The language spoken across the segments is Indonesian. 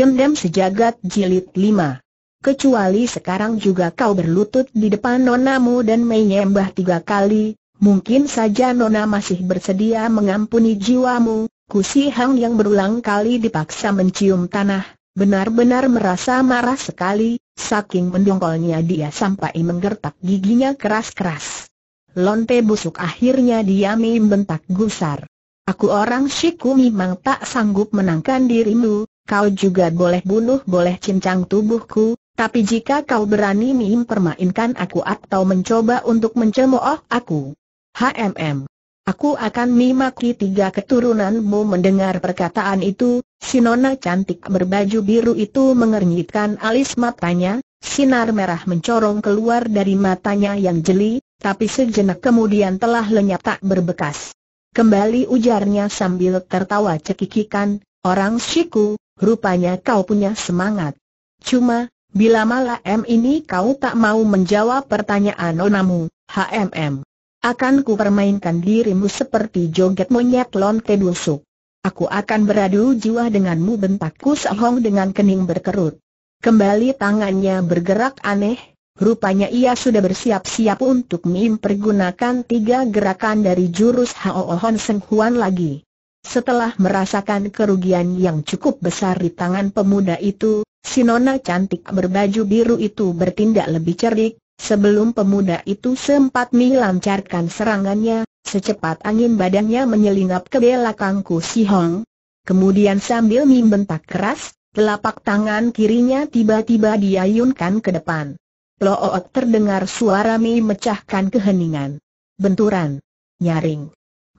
Dendam Sejagat Jilid lima. Kecuali sekarang juga kau berlutut di depan nonamu dan menyembah tiga kali, mungkin saja nona masih bersedia mengampuni jiwamu, Kusi Hang yang berulang kali dipaksa mencium tanah, benar-benar merasa marah sekali, saking mendongkolnya dia sampai menggertak giginya keras-keras. Lonte busuk akhirnya diami bentak gusar. Aku orang shiku memang tak sanggup menangkan dirimu, kau juga boleh bunuh boleh cincang tubuhku, tapi jika kau berani mempermainkan aku atau mencoba untuk mencemooh aku. HMM. Aku akan memaki tiga keturunanmu mendengar perkataan itu, Sinona cantik berbaju biru itu mengernyitkan alis matanya, sinar merah mencorong keluar dari matanya yang jeli, tapi sejenak kemudian telah lenyap tak berbekas. Kembali ujarnya sambil tertawa cekikikan, orang siku, rupanya kau punya semangat. Cuma, bila malah M ini kau tak mau menjawab pertanyaan nonamu, HMM. Akan ku permainkan dirimu seperti joget monyet lonte dusuk. Aku akan beradu jiwa denganmu bentakku Sehong dengan kening berkerut. Kembali tangannya bergerak aneh, rupanya ia sudah bersiap-siap untuk mempergunakan tiga gerakan dari jurus Hao Hon Seng Huan lagi. Setelah merasakan kerugian yang cukup besar di tangan pemuda itu, si nona cantik berbaju biru itu bertindak lebih cerdik, sebelum pemuda itu sempat melancarkan serangannya, secepat angin badannya menyelinap ke belakang Ku Si Hong. Kemudian sambil membentak keras, telapak tangan kirinya tiba-tiba diayunkan ke depan. Loot terdengar suara mie mecahkan keheningan. Benturan. Nyaring.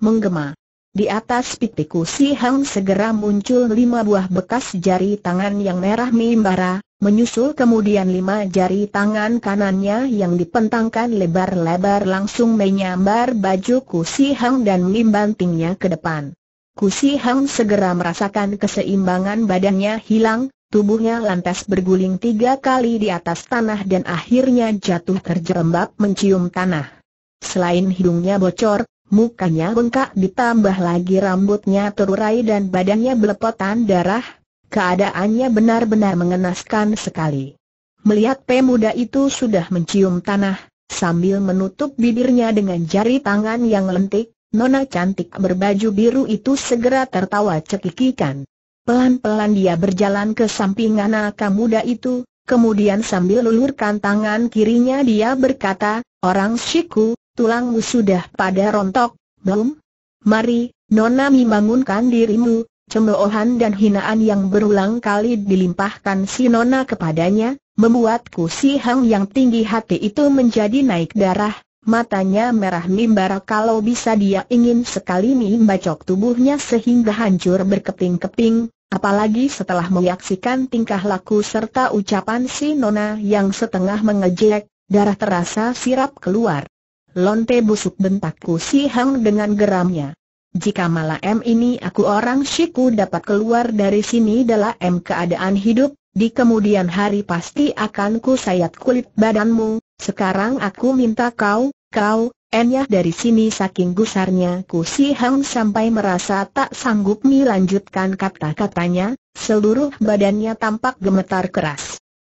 Menggema. Di atas pitikusi si Hang segera muncul lima buah bekas jari tangan yang merah mimbara, menyusul kemudian lima jari tangan kanannya yang dipentangkan lebar-lebar langsung menyambar baju Kusi Hang dan membantingnya ke depan. Kusi Hang segera merasakan keseimbangan badannya hilang, tubuhnya lantas berguling tiga kali di atas tanah dan akhirnya jatuh terjerembab mencium tanah. Selain hidungnya bocor, Mukanya bengkak ditambah lagi rambutnya terurai dan badannya belepotan darah, keadaannya benar-benar mengenaskan sekali. Melihat pemuda itu sudah mencium tanah, sambil menutup bibirnya dengan jari tangan yang lentik, nona cantik berbaju biru itu segera tertawa cekikikan. Pelan-pelan dia berjalan ke samping anak muda itu, kemudian sambil lulurkan tangan kirinya dia berkata, Orang siku, tulangmu sudah pada rontok, belum? Mari, Nona membangunkan dirimu, cemoohan dan hinaan yang berulang kali dilimpahkan si Nona kepadanya, membuatku si Hang yang tinggi hati itu menjadi naik darah, matanya merah mimbar kalau bisa dia ingin sekali membacok tubuhnya sehingga hancur berkeping-keping, Apalagi setelah menyaksikan tingkah laku serta ucapan si Nona yang setengah mengejek, darah terasa sirap keluar. Lonte busuk bentakku si Hang dengan geramnya. Jika malam ini aku orang shiku dapat keluar dari sini dalam keadaan hidup, di kemudian hari pasti akan ku sayat kulit badanmu, sekarang aku minta kau, kau, enyah dari sini saking gusarnya ku si Hang sampai merasa tak sanggup melanjutkan kata-katanya, seluruh badannya tampak gemetar keras.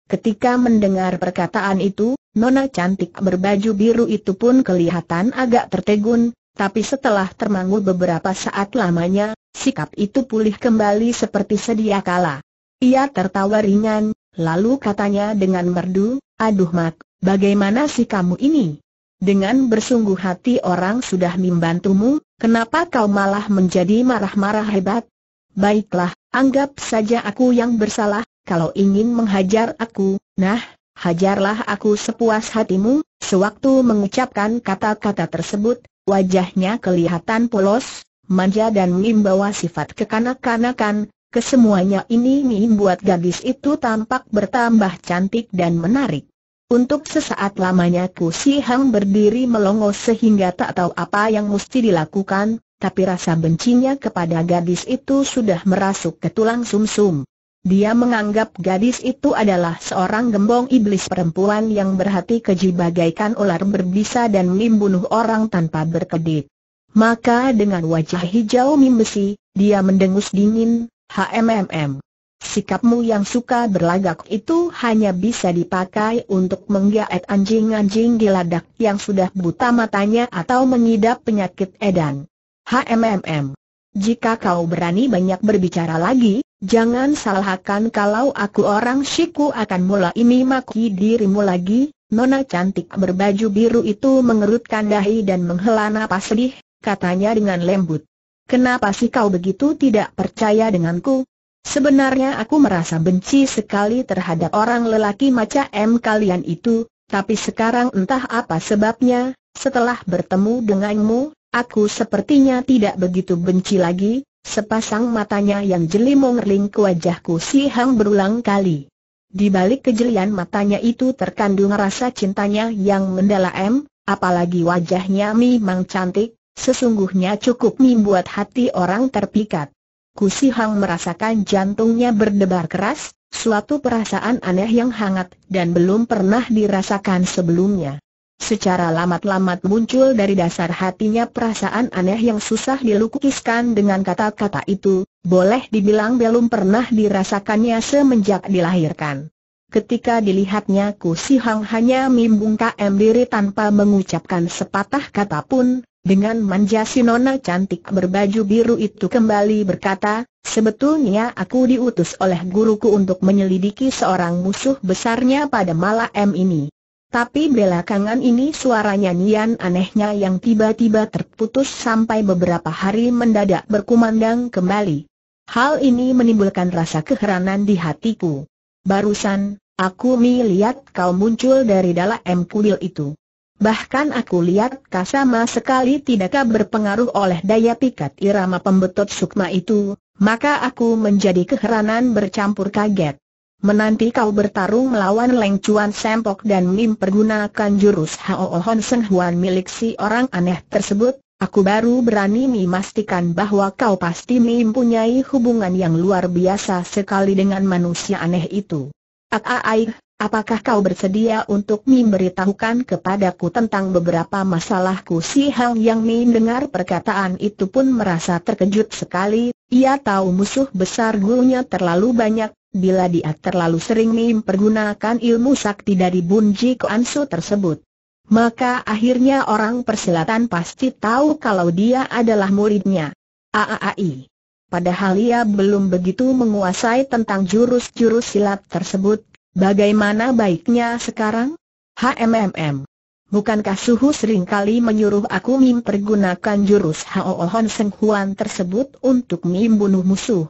Ketika mendengar perkataan itu, nona cantik berbaju biru itu pun kelihatan agak tertegun, tapi setelah termangu beberapa saat lamanya, sikap itu pulih kembali seperti sedia kala. Ia tertawa ringan, lalu katanya dengan merdu, Aduh Mak, bagaimana sih kamu ini? Dengan bersungguh hati orang sudah membantumu, kenapa kau malah menjadi marah-marah hebat? Baiklah, anggap saja aku yang bersalah, kalau ingin menghajar aku, nah, hajarlah aku sepuas hatimu. Sewaktu mengucapkan kata-kata tersebut, wajahnya kelihatan polos, manja dan membawa sifat kekanak-kanakan. Kesemuanya ini membuat gadis itu tampak bertambah cantik dan menarik. Untuk sesaat lamanya Ku Si Hang berdiri melongo sehingga tak tahu apa yang mesti dilakukan, tapi rasa bencinya kepada gadis itu sudah merasuk ke tulang sumsum. Dia menganggap gadis itu adalah seorang gembong iblis perempuan yang berhati keji bagaikan ular berbisa dan membunuh orang tanpa berkedip. Maka dengan wajah hijau mimbesi, dia mendengus dingin, HMMM. Sikapmu yang suka berlagak itu hanya bisa dipakai untuk menggaet anjing-anjing di ladak yang sudah buta matanya atau mengidap penyakit edan. HMMM jika kau berani banyak berbicara lagi, jangan salahkan kalau aku orang Shiku akan mula ini maki dirimu lagi. Nona cantik berbaju biru itu mengerutkan dahi dan menghela napas sedih, katanya dengan lembut. Kenapa sih kau begitu tidak percaya denganku? Sebenarnya aku merasa benci sekali terhadap orang lelaki macam M kalian itu, tapi sekarang entah apa sebabnya, setelah bertemu denganmu, Aku sepertinya tidak begitu benci lagi, sepasang matanya yang jeli mengerling ke wajahku si Hang berulang kali. Di balik kejelian matanya itu terkandung rasa cintanya yang mendalam, apalagi wajahnya memang cantik, sesungguhnya cukup membuat hati orang terpikat. Si Hang merasakan jantungnya berdebar keras, suatu perasaan aneh yang hangat dan belum pernah dirasakan sebelumnya. Secara lamat-lamat muncul dari dasar hatinya perasaan aneh yang susah dilukiskan dengan kata-kata itu, boleh dibilang belum pernah dirasakannya semenjak dilahirkan. Ketika dilihatnya Ku Si Hang hanya mimbung KM diri tanpa mengucapkan sepatah kata pun, dengan manja si nona cantik berbaju biru itu kembali berkata, Sebetulnya aku diutus oleh guruku untuk menyelidiki seorang musuh besarnya pada malam ini. Tapi belakangan ini suara nyanyian anehnya yang tiba-tiba terputus sampai beberapa hari mendadak berkumandang kembali. Hal ini menimbulkan rasa keheranan di hatiku. Barusan, aku melihat kau muncul dari dalam kuil itu. Bahkan aku lihat kau sama sekali tidakkah berpengaruh oleh daya pikat irama pembetot sukma itu, maka aku menjadi keheranan bercampur kaget. Menanti kau bertarung melawan Leng Chuan Sempok dan Mim pergunakan jurus Hao Hon Sen Huan milik si orang aneh tersebut, aku baru berani memastikan bahwa kau pasti mempunyai hubungan yang luar biasa sekali dengan manusia aneh itu. Aai, ah, ah, apakah kau bersedia untuk memberitahukan kepadaku tentang beberapa masalahku si Hang yang Mim dengar perkataan itu pun merasa terkejut sekali, ia tahu musuh besar gurunya terlalu banyak, bila dia terlalu sering mempergunakan ilmu sakti dari Bunji Koansu tersebut. Maka akhirnya orang persilatan pasti tahu kalau dia adalah muridnya. AAAI. Padahal ia belum begitu menguasai tentang jurus-jurus silat tersebut, bagaimana baiknya sekarang? HMMM. Bukankah Suhu sering kali menyuruh aku mempergunakan jurus Hao Hon Seng Huan tersebut untuk membunuh musuh?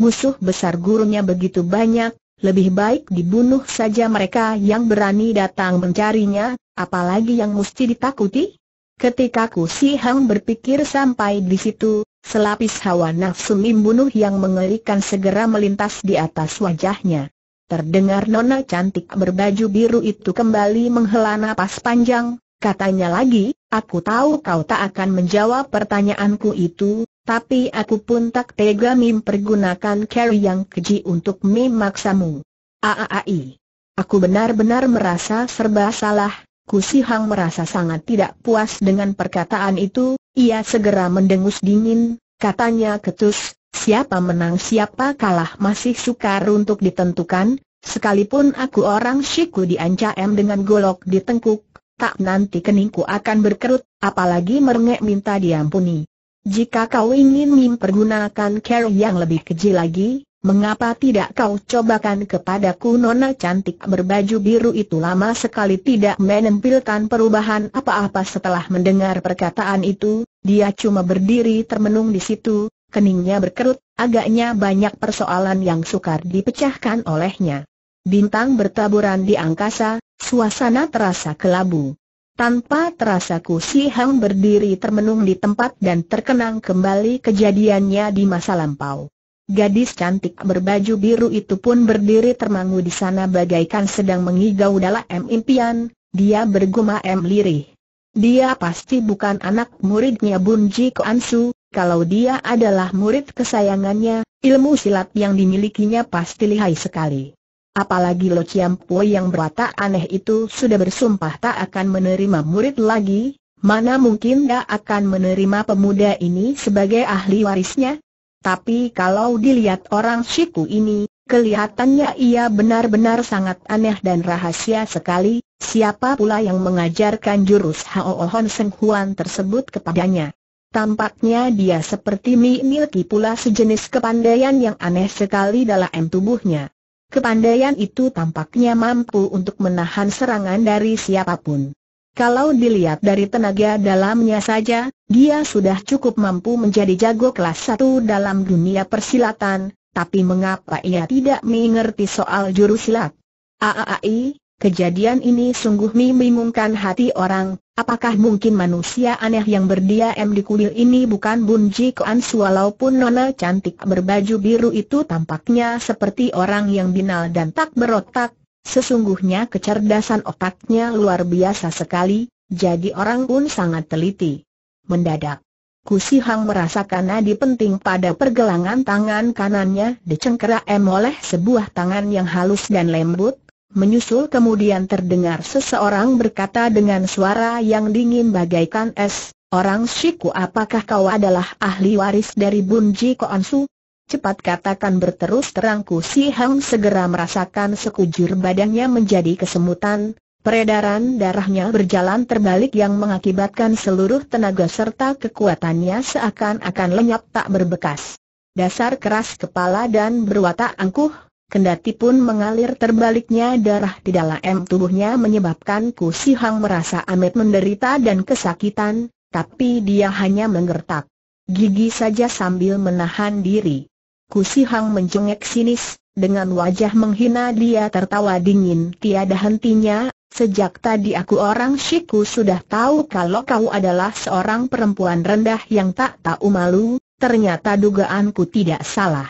musuh besar gurunya begitu banyak, lebih baik dibunuh saja mereka yang berani datang mencarinya, apalagi yang mesti ditakuti? Ketika Ku Si Hang berpikir sampai di situ, selapis hawa nafsu membunuh yang mengerikan segera melintas di atas wajahnya. Terdengar nona cantik berbaju biru itu kembali menghela napas panjang, katanya lagi, aku tahu kau tak akan menjawab pertanyaanku itu, tapi aku pun tak tega mempergunakan cara yang keji untuk memaksamu. Aaai. Aku benar-benar merasa serba salah, Kusi Hang merasa sangat tidak puas dengan perkataan itu, ia segera mendengus dingin, katanya ketus, siapa menang siapa kalah masih sukar untuk ditentukan, sekalipun aku orang siku diancam dengan golok di tengkuk, tak nanti keningku akan berkerut, apalagi merengek minta diampuni. Jika kau ingin mempergunakan care yang lebih keji lagi, mengapa tidak kau cobakan kepadaku nona cantik berbaju biru itu lama sekali tidak menempilkan perubahan apa-apa setelah mendengar perkataan itu, dia cuma berdiri termenung di situ, keningnya berkerut, agaknya banyak persoalan yang sukar dipecahkan olehnya. Bintang bertaburan di angkasa, suasana terasa kelabu. Tanpa terasa Ku Si Hang berdiri termenung di tempat dan terkenang kembali kejadiannya di masa lampau. Gadis cantik berbaju biru itu pun berdiri termangu di sana bagaikan sedang mengigau dalam impian, dia bergumam lirih. Dia pasti bukan anak muridnya Bunji Koansu, kalau dia adalah murid kesayangannya, ilmu silat yang dimilikinya pasti lihai sekali. Apalagi Lo Chiam Po yang berwatak aneh itu sudah bersumpah tak akan menerima murid lagi, mana mungkin dia akan menerima pemuda ini sebagai ahli warisnya? Tapi kalau dilihat orang siku ini, kelihatannya ia benar-benar sangat aneh dan rahasia sekali, siapa pula yang mengajarkan jurus Hao Hon Seng Huan tersebut kepadanya. Tampaknya dia seperti memiliki pula sejenis kepandaian yang aneh sekali dalam tubuhnya. Kepandaian itu tampaknya mampu untuk menahan serangan dari siapapun. Kalau dilihat dari tenaga dalamnya saja, dia sudah cukup mampu menjadi jago kelas satu dalam dunia persilatan, tapi mengapa ia tidak mengerti soal jurus silat? Aaai. Kejadian ini sungguh membingungkan hati orang, apakah mungkin manusia aneh yang berdiam di kuil ini bukan Bun Ji walaupun nona cantik berbaju biru itu tampaknya seperti orang yang binal dan tak berotak, sesungguhnya kecerdasan otaknya luar biasa sekali, jadi orang pun sangat teliti. Mendadak, Kusi Hang merasakan nadi penting pada pergelangan tangan kanannya dicengkeram oleh sebuah tangan yang halus dan lembut, Menyusul kemudian terdengar seseorang berkata dengan suara yang dingin bagaikan es, Orang Shiku apakah kau adalah ahli waris dari Bunji Koansu? Cepat katakan berterus terangku si Hang segera merasakan sekujur badannya menjadi kesemutan, peredaran darahnya berjalan terbalik yang mengakibatkan seluruh tenaga serta kekuatannya seakan-akan lenyap tak berbekas. Dasar keras kepala dan berwatak angkuh, Kendati pun mengalir terbaliknya darah di dalam tubuhnya menyebabkan Ku Si Hang merasa amat menderita dan kesakitan, tapi dia hanya menggertak gigi saja sambil menahan diri. Ku Si Hang mencungek sinis, dengan wajah menghina dia tertawa dingin tiada hentinya, sejak tadi aku orang Shiku sudah tahu kalau kau adalah seorang perempuan rendah yang tak tahu malu, ternyata dugaanku tidak salah.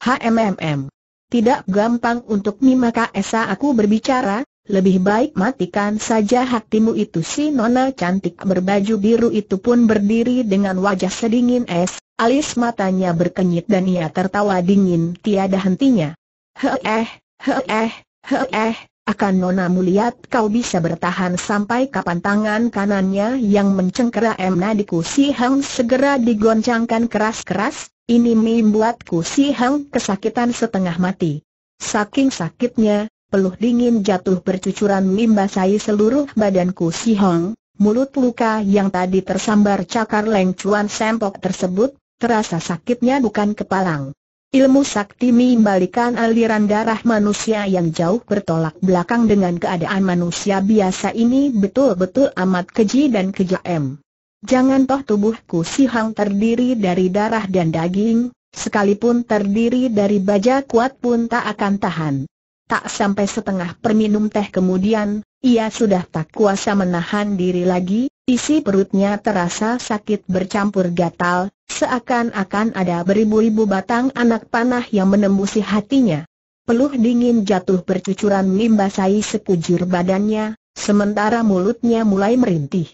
HMMM tidak gampang untuk Mimaka Esa aku berbicara, lebih baik matikan saja hatimu itu si nona cantik berbaju biru itu pun berdiri dengan wajah sedingin es, alis matanya berkenyit dan ia tertawa dingin tiada hentinya. Heeh, heeh, heeh, akan nona melihat kau bisa bertahan sampai kapan tangan kanannya yang mencengkera emna di Hang segera digoncangkan keras-keras, ini membuatku si Hang kesakitan setengah mati. Saking sakitnya, peluh dingin jatuh bercucuran membasahi seluruh badanku si Hang, mulut luka yang tadi tersambar cakar lengcuan sempok tersebut, terasa sakitnya bukan kepalang. Ilmu sakti mengembalikan aliran darah manusia yang jauh bertolak belakang dengan keadaan manusia biasa ini betul-betul amat keji dan kejam. Jangan toh tubuhku si hang terdiri dari darah dan daging, sekalipun terdiri dari baja kuat pun tak akan tahan. Tak sampai setengah perminum teh kemudian, ia sudah tak kuasa menahan diri lagi, isi perutnya terasa sakit bercampur gatal, seakan-akan ada beribu-ribu batang anak panah yang menembusi hatinya. Peluh dingin jatuh bercucuran membasahi sekujur badannya, sementara mulutnya mulai merintih.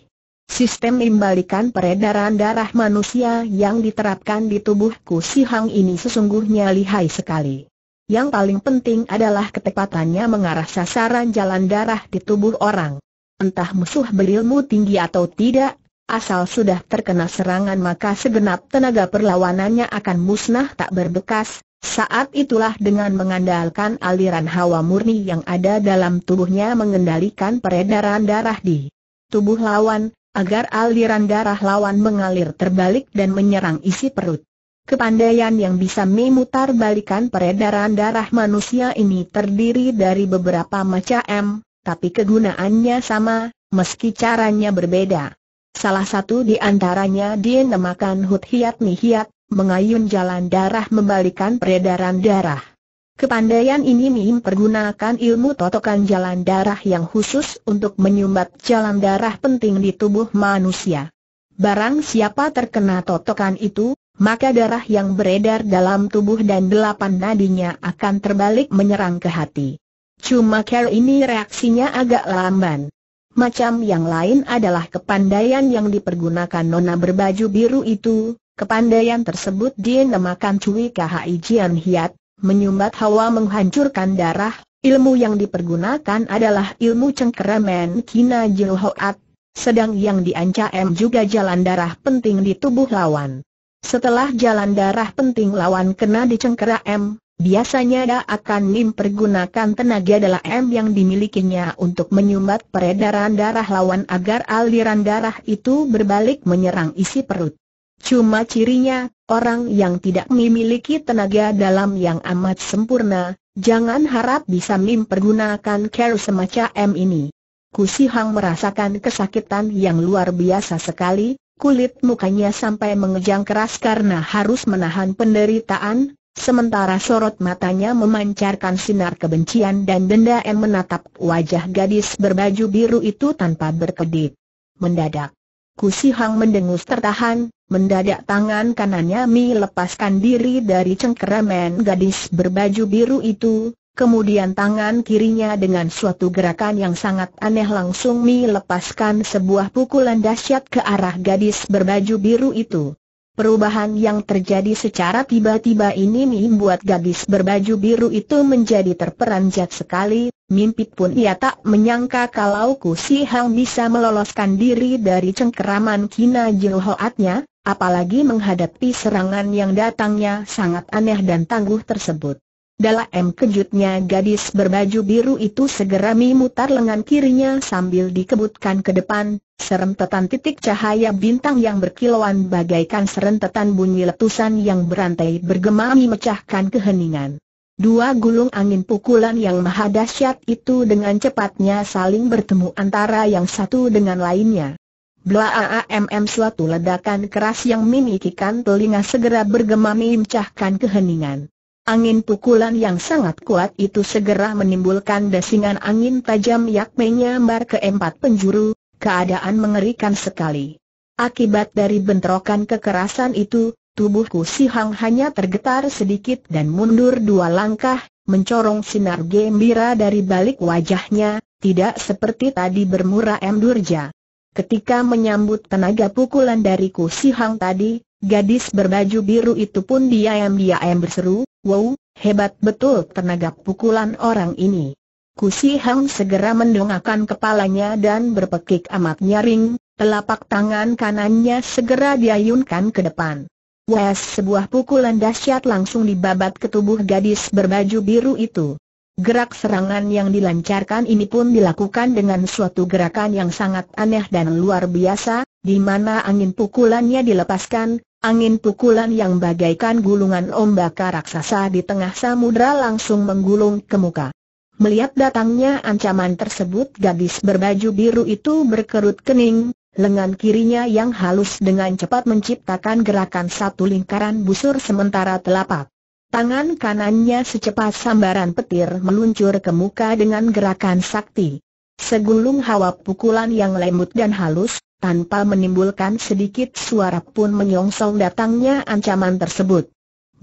Sistem imbalikan peredaran darah manusia yang diterapkan di tubuhku si Hang ini sesungguhnya lihai sekali. Yang paling penting adalah ketepatannya mengarah sasaran jalan darah di tubuh orang. Entah musuh berilmu tinggi atau tidak, asal sudah terkena serangan maka segenap tenaga perlawanannya akan musnah tak berbekas, saat itulah dengan mengandalkan aliran hawa murni yang ada dalam tubuhnya mengendalikan peredaran darah di tubuh lawan, agar aliran darah lawan mengalir terbalik dan menyerang isi perut. Kepandaian yang bisa memutar balikan peredaran darah manusia ini terdiri dari beberapa macam, tapi kegunaannya sama, meski caranya berbeda. Salah satu di antaranya dinamakan hut hiat mihiat, mengayun jalan darah membalikan peredaran darah. Kepandaian ini Mim pergunakan ilmu totokan jalan darah yang khusus untuk menyumbat jalan darah penting di tubuh manusia. Barang siapa terkena totokan itu, maka darah yang beredar dalam tubuh dan delapan nadinya akan terbalik menyerang ke hati. Cuma kali ini reaksinya agak lamban. Macam yang lain adalah kepandaian yang dipergunakan nona berbaju biru itu, kepandaian tersebut dinamakan Cui Kha Ijian Hiat, menyumbat hawa menghancurkan darah, ilmu yang dipergunakan adalah ilmu cengkeramen Kina jilho'at. sedang yang diancam juga jalan darah penting di tubuh lawan. Setelah jalan darah penting lawan kena dicengkera M, biasanya dia akan mempergunakan tenaga dalam M yang dimilikinya untuk menyumbat peredaran darah lawan agar aliran darah itu berbalik menyerang isi perut. Cuma cirinya, orang yang tidak memiliki tenaga dalam yang amat sempurna, jangan harap bisa mempergunakan care semacam ini. Kusi Hang merasakan kesakitan yang luar biasa sekali, kulit mukanya sampai mengejang keras karena harus menahan penderitaan, sementara sorot matanya memancarkan sinar kebencian dan denda dendam menatap wajah gadis berbaju biru itu tanpa berkedip. Mendadak, Kusi Hang mendengus tertahan, mendadak tangan kanannya Mi lepaskan diri dari cengkeraman gadis berbaju biru itu, kemudian tangan kirinya dengan suatu gerakan yang sangat aneh langsung Mi lepaskan sebuah pukulan dahsyat ke arah gadis berbaju biru itu. Perubahan yang terjadi secara tiba-tiba ini membuat gadis berbaju biru itu menjadi terperanjat sekali, Mimpi pun ia tak menyangka kalau Ku Si Hang bisa meloloskan diri dari cengkeraman Kina Jilhoatnya, apalagi menghadapi serangan yang datangnya sangat aneh dan tangguh tersebut. Dalam kejutnya gadis berbaju biru itu segera memutar lengan kirinya sambil dikebutkan ke depan, serentetan titik cahaya bintang yang berkilauan bagaikan serentetan bunyi letusan yang berantai bergema memecahkan keheningan. Dua gulung angin pukulan yang maha dahsyat itu dengan cepatnya saling bertemu antara yang satu dengan lainnya. AAMM suatu ledakan keras yang memikikan telinga segera bergema memecahkan keheningan. Angin pukulan yang sangat kuat itu segera menimbulkan desingan angin tajam yang menyambar ke empat penjuru, keadaan mengerikan sekali. Akibat dari bentrokan kekerasan itu, tubuhku si Hang hanya tergetar sedikit dan mundur dua langkah, mencorong sinar gembira dari balik wajahnya, tidak seperti tadi bermurah M. Durja. Ketika menyambut tenaga pukulan dari Ku Si Hang tadi, gadis berbaju biru itu pun diam-diam berseru, Wow, hebat betul tenaga pukulan orang ini. Ku Si Hang segera mendongakkan kepalanya dan berpekik amat nyaring, telapak tangan kanannya segera diayunkan ke depan. Wes sebuah pukulan dahsyat langsung dibabat ke tubuh gadis berbaju biru itu. Gerak serangan yang dilancarkan ini pun dilakukan dengan suatu gerakan yang sangat aneh dan luar biasa, di mana angin pukulannya dilepaskan, angin pukulan yang bagaikan gulungan ombak raksasa di tengah samudra langsung menggulung ke muka. Melihat datangnya ancaman tersebut gadis berbaju biru itu berkerut kening, Lengan kirinya yang halus dengan cepat menciptakan gerakan satu lingkaran busur sementara telapak. Tangan kanannya secepat sambaran petir meluncur ke muka dengan gerakan sakti. Segulung hawa pukulan yang lembut dan halus, tanpa menimbulkan sedikit suara pun menyongsong datangnya ancaman tersebut.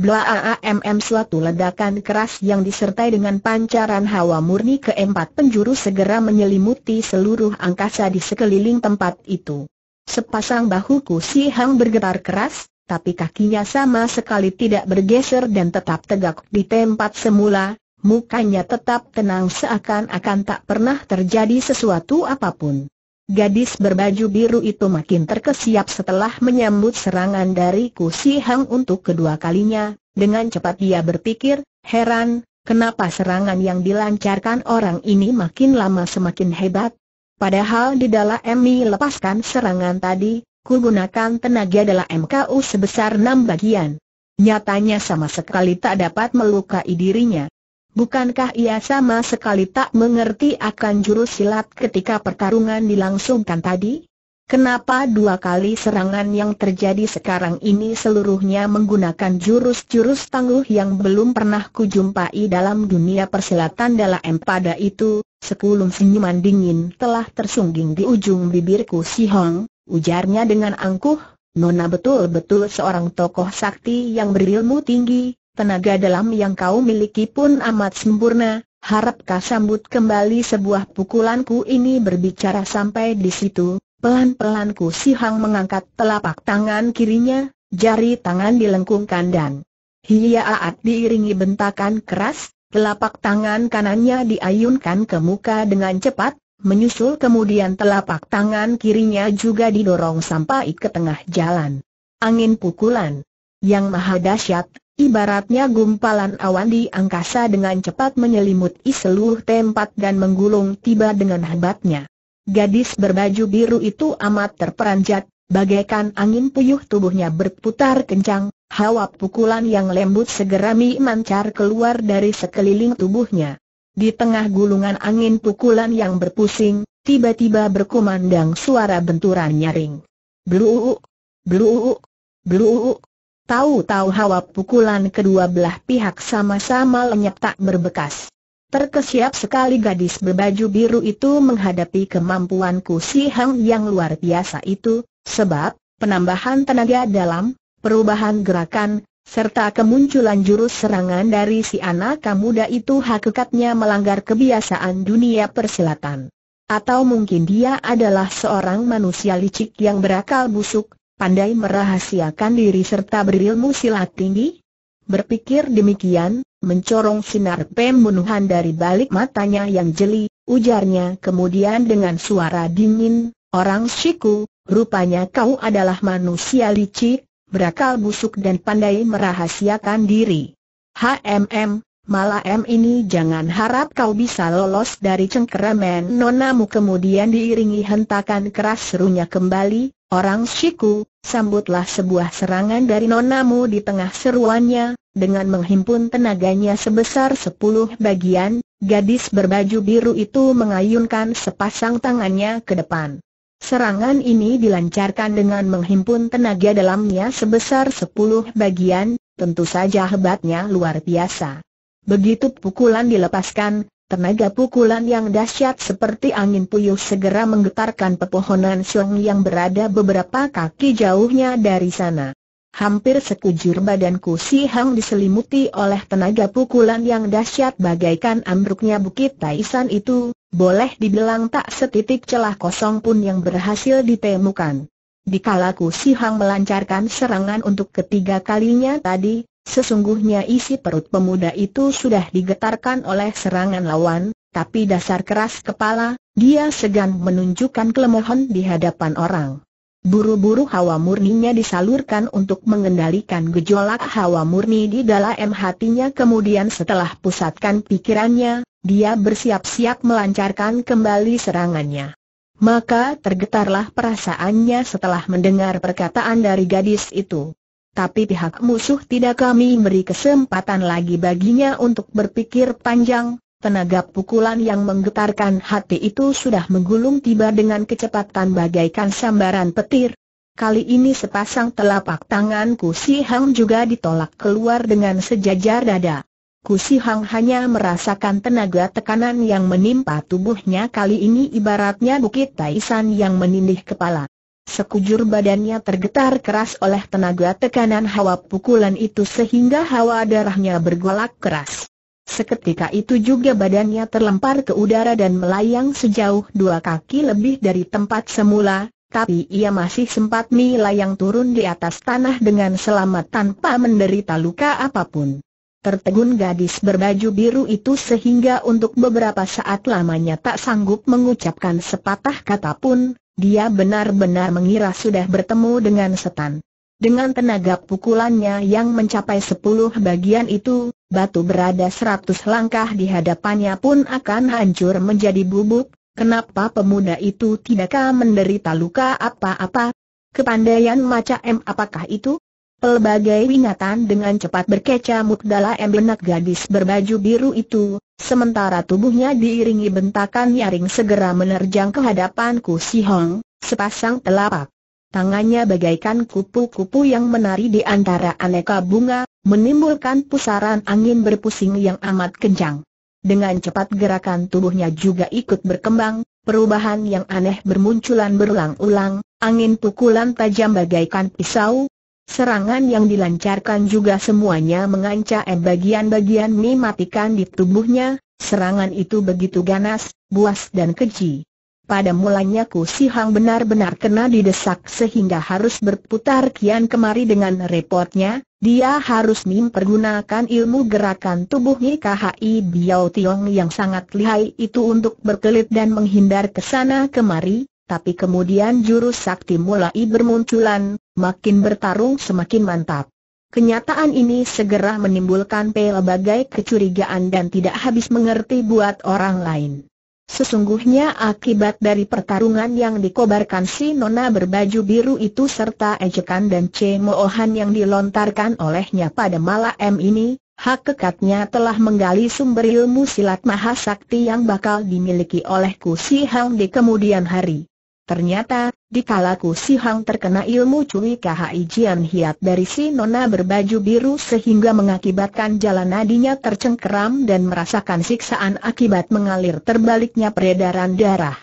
BLAAMM suatu ledakan keras yang disertai dengan pancaran hawa murni keempat penjuru segera menyelimuti seluruh angkasa di sekeliling tempat itu. Sepasang bahu si Hang bergetar keras, tapi kakinya sama sekali tidak bergeser dan tetap tegak di tempat semula, mukanya tetap tenang seakan-akan tak pernah terjadi sesuatu apapun. Gadis berbaju biru itu makin terkesiap setelah menyambut serangan dari Ku Si Hang untuk kedua kalinya, dengan cepat dia berpikir, heran, kenapa serangan yang dilancarkan orang ini makin lama semakin hebat? Padahal di dalam Emi lepaskan serangan tadi, ku gunakan tenaga dalam MKU sebesar enam bagian. Nyatanya sama sekali tak dapat melukai dirinya. Bukankah ia sama sekali tak mengerti akan jurus silat ketika pertarungan dilangsungkan tadi? Kenapa dua kali serangan yang terjadi sekarang ini seluruhnya menggunakan jurus-jurus tangguh yang belum pernah kujumpai dalam dunia persilatan dalam pada itu? Sekulum senyuman dingin telah tersungging di ujung bibirku Si Hong, ujarnya dengan angkuh, Nona betul-betul seorang tokoh sakti yang berilmu tinggi, tenaga dalam yang kau miliki pun amat sempurna, harapkah sambut kembali sebuah pukulanku ini berbicara sampai di situ, pelan-pelan Ku Si mengangkat telapak tangan kirinya, jari tangan dilengkungkan dan hiaat diiringi bentakan keras, telapak tangan kanannya diayunkan ke muka dengan cepat, menyusul kemudian telapak tangan kirinya juga didorong sampai ke tengah jalan. Angin pukulan yang maha dahsyat, Ibaratnya gumpalan awan di angkasa dengan cepat menyelimuti seluruh tempat dan menggulung tiba dengan hebatnya. Gadis berbaju biru itu amat terperanjat, bagaikan angin puyuh tubuhnya berputar kencang, hawa pukulan yang lembut segera memancar keluar dari sekeliling tubuhnya. Di tengah gulungan angin pukulan yang berpusing, tiba-tiba berkumandang suara benturan nyaring. Bluu, bluu, bluu. Tahu-tahu hawa pukulan kedua belah pihak sama-sama lenyap tak berbekas. Terkesiap sekali gadis berbaju biru itu menghadapi Ku si Hang yang luar biasa itu, sebab, penambahan tenaga dalam, perubahan gerakan, serta kemunculan jurus serangan dari si anak muda itu hakikatnya melanggar kebiasaan dunia persilatan. Atau mungkin dia adalah seorang manusia licik yang berakal busuk, pandai merahasiakan diri serta berilmu silat tinggi? Berpikir demikian, mencorong sinar pembunuhan dari balik matanya yang jeli, ujarnya kemudian dengan suara dingin, Orang Shiku, rupanya kau adalah manusia licik, berakal busuk dan pandai merahasiakan diri. HMM, Malam ini jangan harap kau bisa lolos dari cengkeramen nonamu kemudian diiringi hentakan keras serunya kembali, orang shiku, sambutlah sebuah serangan dari nonamu di tengah seruannya, dengan menghimpun tenaganya sebesar sepuluh bagian, gadis berbaju biru itu mengayunkan sepasang tangannya ke depan. Serangan ini dilancarkan dengan menghimpun tenaga dalamnya sebesar sepuluh bagian, tentu saja hebatnya luar biasa. Begitu pukulan dilepaskan, tenaga pukulan yang dahsyat seperti angin puyuh segera menggetarkan pepohonan Siong yang berada beberapa kaki jauhnya dari sana. Hampir sekujur badanku si Hang diselimuti oleh tenaga pukulan yang dahsyat bagaikan ambruknya bukit Taisan itu, boleh dibilang tak setitik celah kosong pun yang berhasil ditemukan. Dikalaku si Hang melancarkan serangan untuk ketiga kalinya tadi, Sesungguhnya isi perut pemuda itu sudah digetarkan oleh serangan lawan, tapi dasar keras kepala, dia segan menunjukkan kelemahan di hadapan orang. Buru-buru hawa murninya disalurkan untuk mengendalikan gejolak hawa murni di dalam hatinya kemudian setelah pusatkan pikirannya, dia bersiap-siap melancarkan kembali serangannya. Maka tergetarlah perasaannya setelah mendengar perkataan dari gadis itu tapi pihak musuh tidak kami beri kesempatan lagi baginya untuk berpikir panjang, tenaga pukulan yang menggetarkan hati itu sudah menggulung tiba dengan kecepatan bagaikan sambaran petir. Kali ini sepasang telapak tanganku si Hang juga ditolak keluar dengan sejajar dada. Kusi Hang hanya merasakan tenaga tekanan yang menimpa tubuhnya kali ini ibaratnya bukit Taisan yang menindih kepala. Sekujur badannya tergetar keras oleh tenaga tekanan hawa pukulan itu sehingga hawa darahnya bergolak keras. Seketika itu juga badannya terlempar ke udara dan melayang sejauh dua kaki lebih dari tempat semula, tapi ia masih sempat melayang turun di atas tanah dengan selamat tanpa menderita luka apapun tertegun gadis berbaju biru itu sehingga untuk beberapa saat lamanya tak sanggup mengucapkan sepatah kata pun, dia benar-benar mengira sudah bertemu dengan setan. Dengan tenaga pukulannya yang mencapai sepuluh bagian itu, batu berada seratus langkah di hadapannya pun akan hancur menjadi bubuk, kenapa pemuda itu tidakkah menderita luka apa-apa? Kepandaian macam apakah itu? Pelbagai ingatan dengan cepat berkecamuk dalam embenak gadis berbaju biru itu, sementara tubuhnya diiringi bentakan nyaring segera menerjang ke hadapan Si Hong, sepasang telapak. Tangannya bagaikan kupu-kupu yang menari di antara aneka bunga, menimbulkan pusaran angin berpusing yang amat kencang. Dengan cepat gerakan tubuhnya juga ikut berkembang, perubahan yang aneh bermunculan berulang-ulang, angin pukulan tajam bagaikan pisau, Serangan yang dilancarkan juga semuanya mengancam bagian-bagian mimatikan di tubuhnya, serangan itu begitu ganas, buas dan keji. Pada mulanya Ku Si Hang benar-benar kena didesak sehingga harus berputar kian kemari dengan repotnya, dia harus mempergunakan ilmu gerakan tubuh KHI Biao Tiong yang sangat lihai itu untuk berkelit dan menghindar kesana kemari, tapi kemudian jurus sakti mulai bermunculan, makin bertarung semakin mantap. Kenyataan ini segera menimbulkan pelbagai kecurigaan dan tidak habis mengerti buat orang lain. Sesungguhnya akibat dari pertarungan yang dikobarkan si Nona berbaju biru itu serta ejekan dan cemoohan yang dilontarkan olehnya pada malam ini, hak kekatnya telah menggali sumber ilmu silat mahasakti yang bakal dimiliki olehku si Hang di kemudian hari. Ternyata, di kalaku Si Hang terkena ilmu cuwi KHI Jian Hiat dari si Nona berbaju biru sehingga mengakibatkan jalan nadinya tercengkeram dan merasakan siksaan akibat mengalir terbaliknya peredaran darah.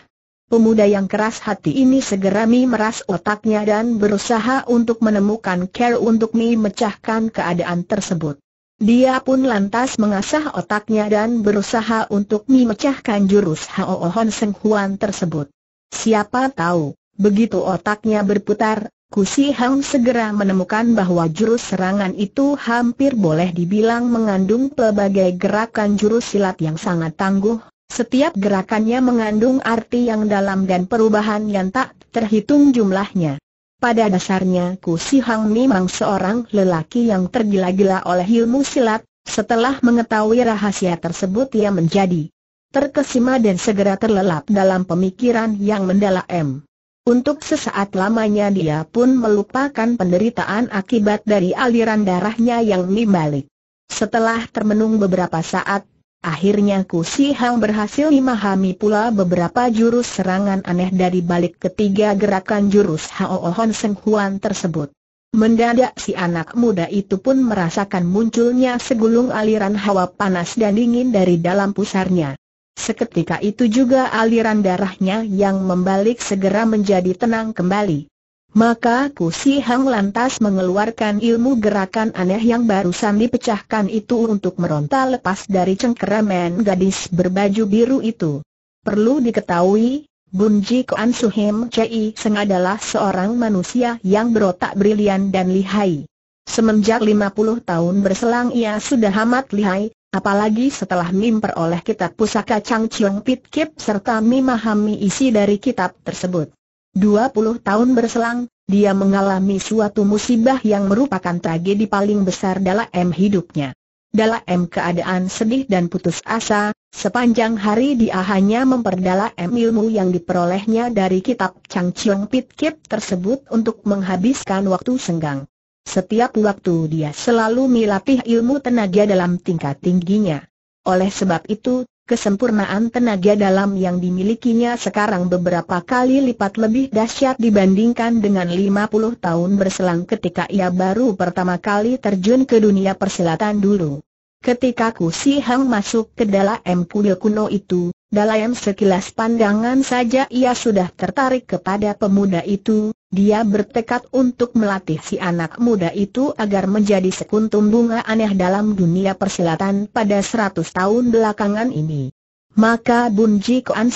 Pemuda yang keras hati ini segera memeras otaknya dan berusaha untuk menemukan care untuk mi mecahkan keadaan tersebut. Dia pun lantas mengasah otaknya dan berusaha untuk memecahkan jurus Hao Hon Seng Huan tersebut. Siapa tahu, begitu otaknya berputar, Kusi Hang segera menemukan bahwa jurus serangan itu hampir boleh dibilang mengandung pelbagai gerakan jurus silat yang sangat tangguh, setiap gerakannya mengandung arti yang dalam dan perubahan yang tak terhitung jumlahnya. Pada dasarnya Kusi Hang memang seorang lelaki yang tergila-gila oleh ilmu silat, setelah mengetahui rahasia tersebut ia menjadi terkesima dan segera terlelap dalam pemikiran yang mendalam. Untuk sesaat lamanya dia pun melupakan penderitaan akibat dari aliran darahnya yang membalik. Setelah termenung beberapa saat, akhirnya Kusi Hang berhasil memahami pula beberapa jurus serangan aneh dari balik ketiga gerakan jurus Hao Hon Seng Huan tersebut. Mendadak si anak muda itu pun merasakan munculnya segulung aliran hawa panas dan dingin dari dalam pusarnya. Seketika itu juga aliran darahnya yang membalik segera menjadi tenang kembali. Maka Kusi Hang lantas mengeluarkan ilmu gerakan aneh yang barusan dipecahkan itu untuk meronta lepas dari cengkeraman gadis berbaju biru itu. Perlu diketahui, Bunji Koan Suhim Chei Seng adalah seorang manusia yang berotak brilian dan lihai. Semenjak 50 tahun berselang ia sudah amat lihai, Apalagi setelah Mim peroleh kitab pusaka Chang Chiong Pit Kip serta memahami isi dari kitab tersebut. 20 tahun berselang, dia mengalami suatu musibah yang merupakan tragedi paling besar dalam M hidupnya. Dalam keadaan sedih dan putus asa, sepanjang hari dia hanya memperdalam ilmu yang diperolehnya dari kitab Chang Chiong Pit Kip tersebut untuk menghabiskan waktu senggang. Setiap waktu dia selalu melatih ilmu tenaga dalam tingkat tingginya. Oleh sebab itu, kesempurnaan tenaga dalam yang dimilikinya sekarang beberapa kali lipat lebih dahsyat dibandingkan dengan 50 tahun berselang ketika ia baru pertama kali terjun ke dunia persilatan dulu. Ketika Ku Si Hang masuk ke dalam kuil kuno itu, dalam sekilas pandangan saja ia sudah tertarik kepada pemuda itu, dia bertekad untuk melatih si anak muda itu agar menjadi sekuntum bunga aneh dalam dunia persilatan pada 100 tahun belakangan ini. Maka Bun Ji Koan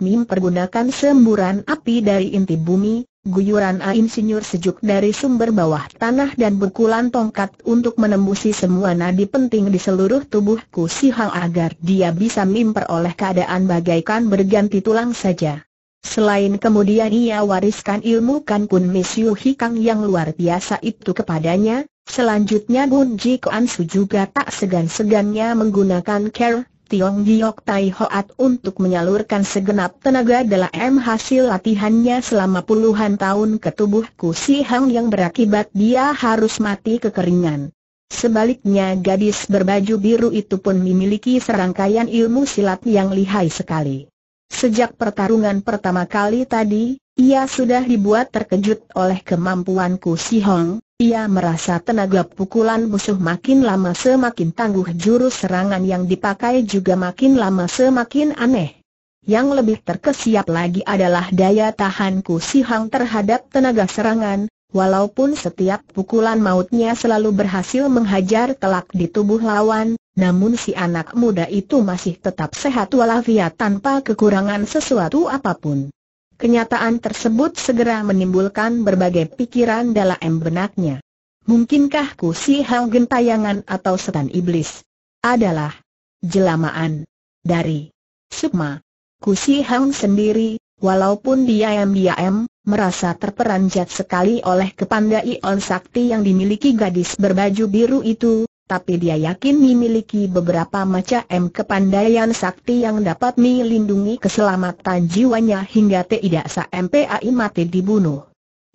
Mim mempergunakan semburan api dari inti bumi, guyuran sinyur sejuk dari sumber bawah tanah dan bekulan tongkat untuk menembusi semua nadi penting di seluruh tubuhku Ku Sihang agar dia bisa memperoleh keadaan bagaikan berganti tulang saja. Selain kemudian ia wariskan ilmu Kan Kun Misiu Hikang yang luar biasa itu kepadanya, selanjutnya Bun Ji Kuan Su juga tak segan-segannya menggunakan ker Tiong Giok Tai Hoat untuk menyalurkan segenap tenaga dalam hasil latihannya selama puluhan tahun ke tubuh Si Hang yang berakibat dia harus mati kekeringan. Sebaliknya gadis berbaju biru itu pun memiliki serangkaian ilmu silat yang lihai sekali. Sejak pertarungan pertama kali tadi, ia sudah dibuat terkejut oleh kemampuanku Si Hong, ia merasa tenaga pukulan musuh makin lama semakin tangguh jurus serangan yang dipakai juga makin lama semakin aneh. Yang lebih terkesiap lagi adalah daya tahanku Si Hang terhadap tenaga serangan, Walaupun setiap pukulan mautnya selalu berhasil menghajar telak di tubuh lawan, namun si anak muda itu masih tetap sehat walafiat tanpa kekurangan sesuatu apapun. Kenyataan tersebut segera menimbulkan berbagai pikiran dalam benaknya. Mungkinkah ku si hal gentayangan atau setan iblis? Adalah jelamaan dari Sukma. Kusi Hang sendiri, Walaupun diam-diam, merasa terperanjat sekali oleh kepandaian sakti yang dimiliki gadis berbaju biru itu, tapi dia yakin memiliki beberapa macam kepandaian sakti yang dapat melindungi keselamatan jiwanya hingga tidak sampai mati dibunuh.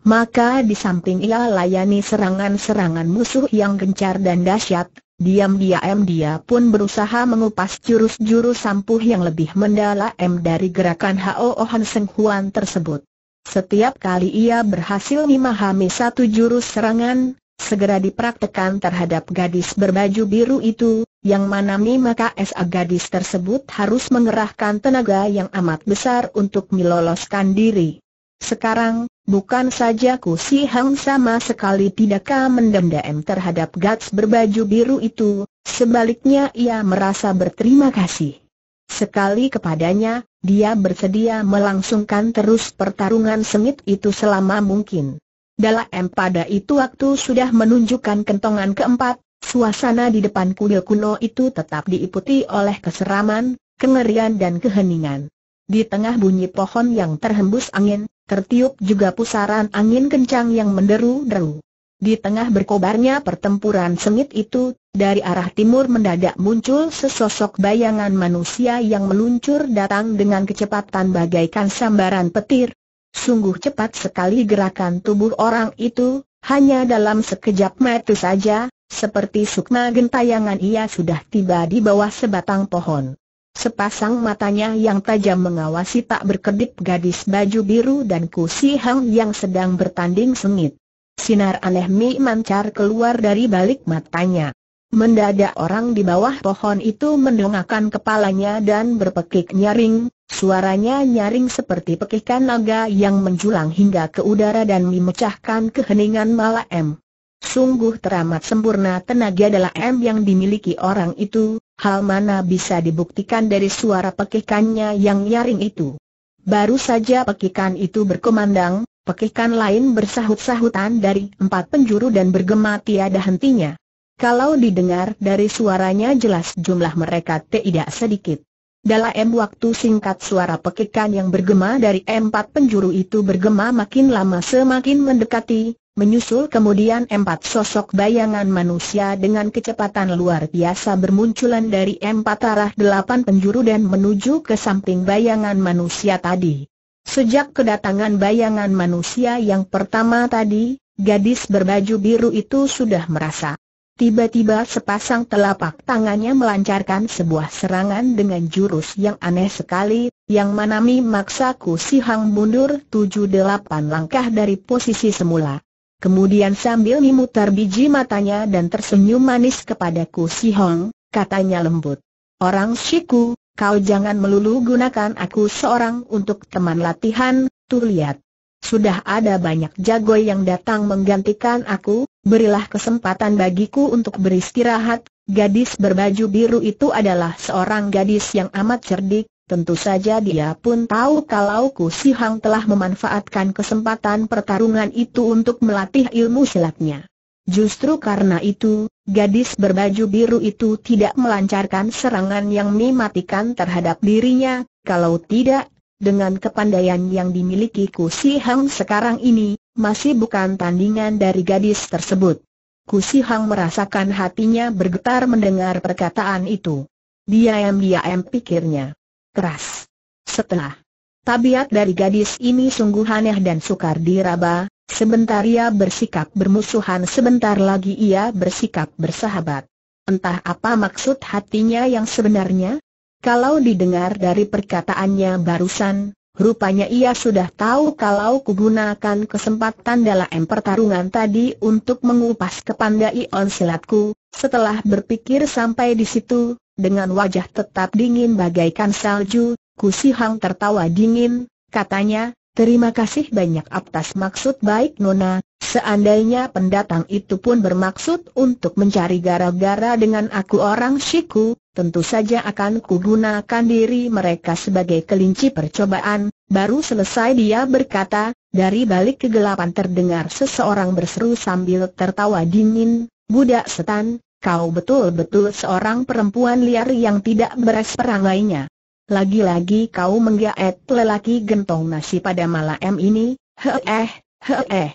Maka di samping ia layani serangan-serangan musuh yang gencar dan dahsyat, Diam-diam dia pun berusaha mengupas jurus-jurus sampuh yang lebih mendalam dari gerakan Hao Han Seng Huan tersebut. Setiap kali ia berhasil memahami satu jurus serangan, segera dipraktekan terhadap gadis berbaju biru itu, yang mana maka SA gadis tersebut harus mengerahkan tenaga yang amat besar untuk meloloskan diri. Sekarang, Bukan saja Ku Si Hang sama sekali tidakkah mendem-dem terhadap Gats berbaju biru itu, sebaliknya ia merasa berterima kasih. Sekali kepadanya, dia bersedia melangsungkan terus pertarungan sengit itu selama mungkin. Dalam pada itu waktu sudah menunjukkan kentongan keempat, suasana di depan kuil kuno itu tetap diikuti oleh keseraman, kengerian dan keheningan. Di tengah bunyi pohon yang terhembus angin, Tertiup juga pusaran angin kencang yang menderu-deru. Di tengah berkobarnya pertempuran sengit itu, dari arah timur mendadak muncul sesosok bayangan manusia yang meluncur datang dengan kecepatan bagaikan sambaran petir. Sungguh cepat sekali gerakan tubuh orang itu, hanya dalam sekejap mata saja, seperti sukma gentayangan ia sudah tiba di bawah sebatang pohon. Sepasang matanya yang tajam mengawasi tak berkedip gadis baju biru dan kusi Hang yang sedang bertanding sengit. Sinar aneh mi mancar keluar dari balik matanya. Mendadak orang di bawah pohon itu mendongakkan kepalanya dan berpekik nyaring, suaranya nyaring seperti pekikan naga yang menjulang hingga ke udara dan memecahkan keheningan malam. Sungguh teramat sempurna tenaga adalah M yang dimiliki orang itu, hal mana bisa dibuktikan dari suara pekikannya yang nyaring itu. Baru saja pekikan itu berkomandang, pekikan lain bersahut-sahutan dari empat penjuru dan bergema tiada hentinya. Kalau didengar dari suaranya jelas jumlah mereka tidak sedikit. Dalam waktu singkat suara pekikan yang bergema dari empat penjuru itu bergema makin lama semakin mendekati, Menyusul kemudian empat sosok bayangan manusia dengan kecepatan luar biasa bermunculan dari empat arah delapan penjuru dan menuju ke samping bayangan manusia tadi. Sejak kedatangan bayangan manusia yang pertama tadi, gadis berbaju biru itu sudah merasa. Tiba-tiba sepasang telapak tangannya melancarkan sebuah serangan dengan jurus yang aneh sekali, yang manami maksa Ku Sihang mundur 7-8 langkah dari posisi semula. Kemudian sambil memutar biji matanya dan tersenyum manis kepadaku Si Hong, katanya lembut. Orang Shiku, kau jangan melulu gunakan aku seorang untuk teman latihan, tuh lihat. Sudah ada banyak jago yang datang menggantikan aku, berilah kesempatan bagiku untuk beristirahat. Gadis berbaju biru itu adalah seorang gadis yang amat cerdik, Tentu saja dia pun tahu kalau Ku Si Hang telah memanfaatkan kesempatan pertarungan itu untuk melatih ilmu silatnya. Justru karena itu, gadis berbaju biru itu tidak melancarkan serangan yang mematikan terhadap dirinya, kalau tidak, dengan kepandaian yang dimiliki Ku Si Hang sekarang ini, masih bukan tandingan dari gadis tersebut. Ku Si Hang merasakan hatinya bergetar mendengar perkataan itu. Dia yang diam pikirnya keras. Setelah tabiat dari gadis ini sungguh aneh dan sukar diraba, sebentar ia bersikap bermusuhan sebentar lagi ia bersikap bersahabat. Entah apa maksud hatinya yang sebenarnya? Kalau didengar dari perkataannya barusan, Rupanya ia sudah tahu kalau kugunakan kesempatan dalam pertarungan tadi untuk mengupas kepandai on silatku. Setelah berpikir sampai di situ, dengan wajah tetap dingin bagaikan salju, Kusi Hang tertawa dingin, katanya, terima kasih banyak atas maksud baik Nona, seandainya pendatang itu pun bermaksud untuk mencari gara-gara dengan aku orang Shiku, tentu saja akan kugunakan diri mereka sebagai kelinci percobaan, baru selesai dia berkata, dari balik kegelapan terdengar seseorang berseru sambil tertawa dingin, budak setan, kau betul-betul seorang perempuan liar yang tidak beres perangainya. Lagi-lagi kau menggaet lelaki gentong nasi pada malam ini, heeh, heeh.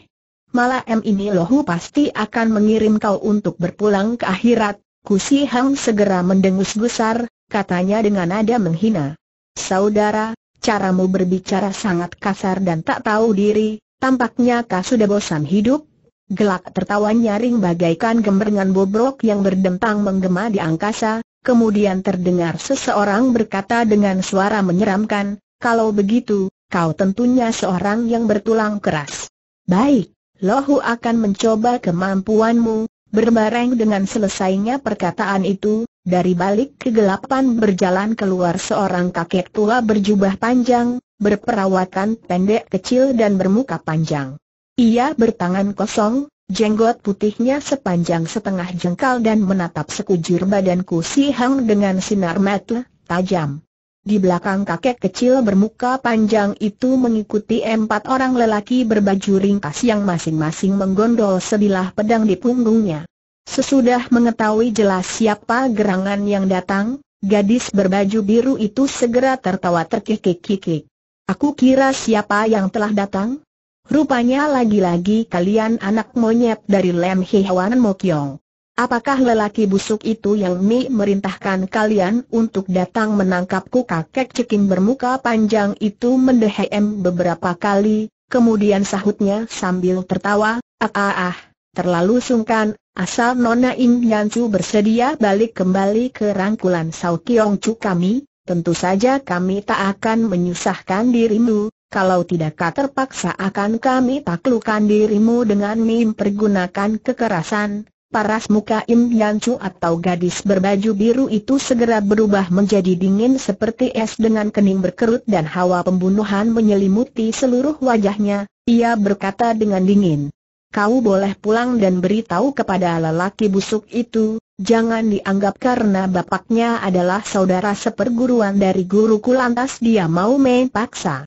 Malam ini lohu pasti akan mengirim kau untuk berpulang ke akhirat, Kusi Hang segera mendengus besar, katanya dengan nada menghina. Saudara, caramu berbicara sangat kasar dan tak tahu diri, tampaknya kau sudah bosan hidup, Gelak tertawa nyaring bagaikan gemerengan bobrok yang berdentang menggema di angkasa, kemudian terdengar seseorang berkata dengan suara menyeramkan, kalau begitu, kau tentunya seorang yang bertulang keras. Baik, Lohu akan mencoba kemampuanmu, berbareng dengan selesainya perkataan itu, dari balik kegelapan berjalan keluar seorang kakek tua berjubah panjang, berperawakan pendek kecil dan bermuka panjang. Ia bertangan kosong, jenggot putihnya sepanjang setengah jengkal dan menatap sekujur badanku si Hang dengan sinar mata tajam. Di belakang kakek kecil bermuka panjang itu mengikuti empat orang lelaki berbaju ringkas yang masing-masing menggondol sebilah pedang di punggungnya. Sesudah mengetahui jelas siapa gerangan yang datang, gadis berbaju biru itu segera tertawa terkikik-kikik. Aku kira siapa yang telah datang? Rupanya lagi-lagi kalian anak monyet dari Lem Hewan Mokyong. Apakah lelaki busuk itu yang Mi merintahkan kalian untuk datang menangkapku kakek ceking bermuka panjang itu mendehem beberapa kali, kemudian sahutnya sambil tertawa, ah ah ah, terlalu sungkan, asal Nona In Yansu bersedia balik kembali ke rangkulan Sao Kiong Chu kami, tentu saja kami tak akan menyusahkan dirimu, kalau tidak terpaksa akan kami taklukan dirimu dengan pergunakan kekerasan, paras muka Im Yancu atau gadis berbaju biru itu segera berubah menjadi dingin seperti es dengan kening berkerut dan hawa pembunuhan menyelimuti seluruh wajahnya, ia berkata dengan dingin. Kau boleh pulang dan beritahu kepada lelaki busuk itu, Jangan dianggap karena bapaknya adalah saudara seperguruan dari guruku lantas dia mau main paksa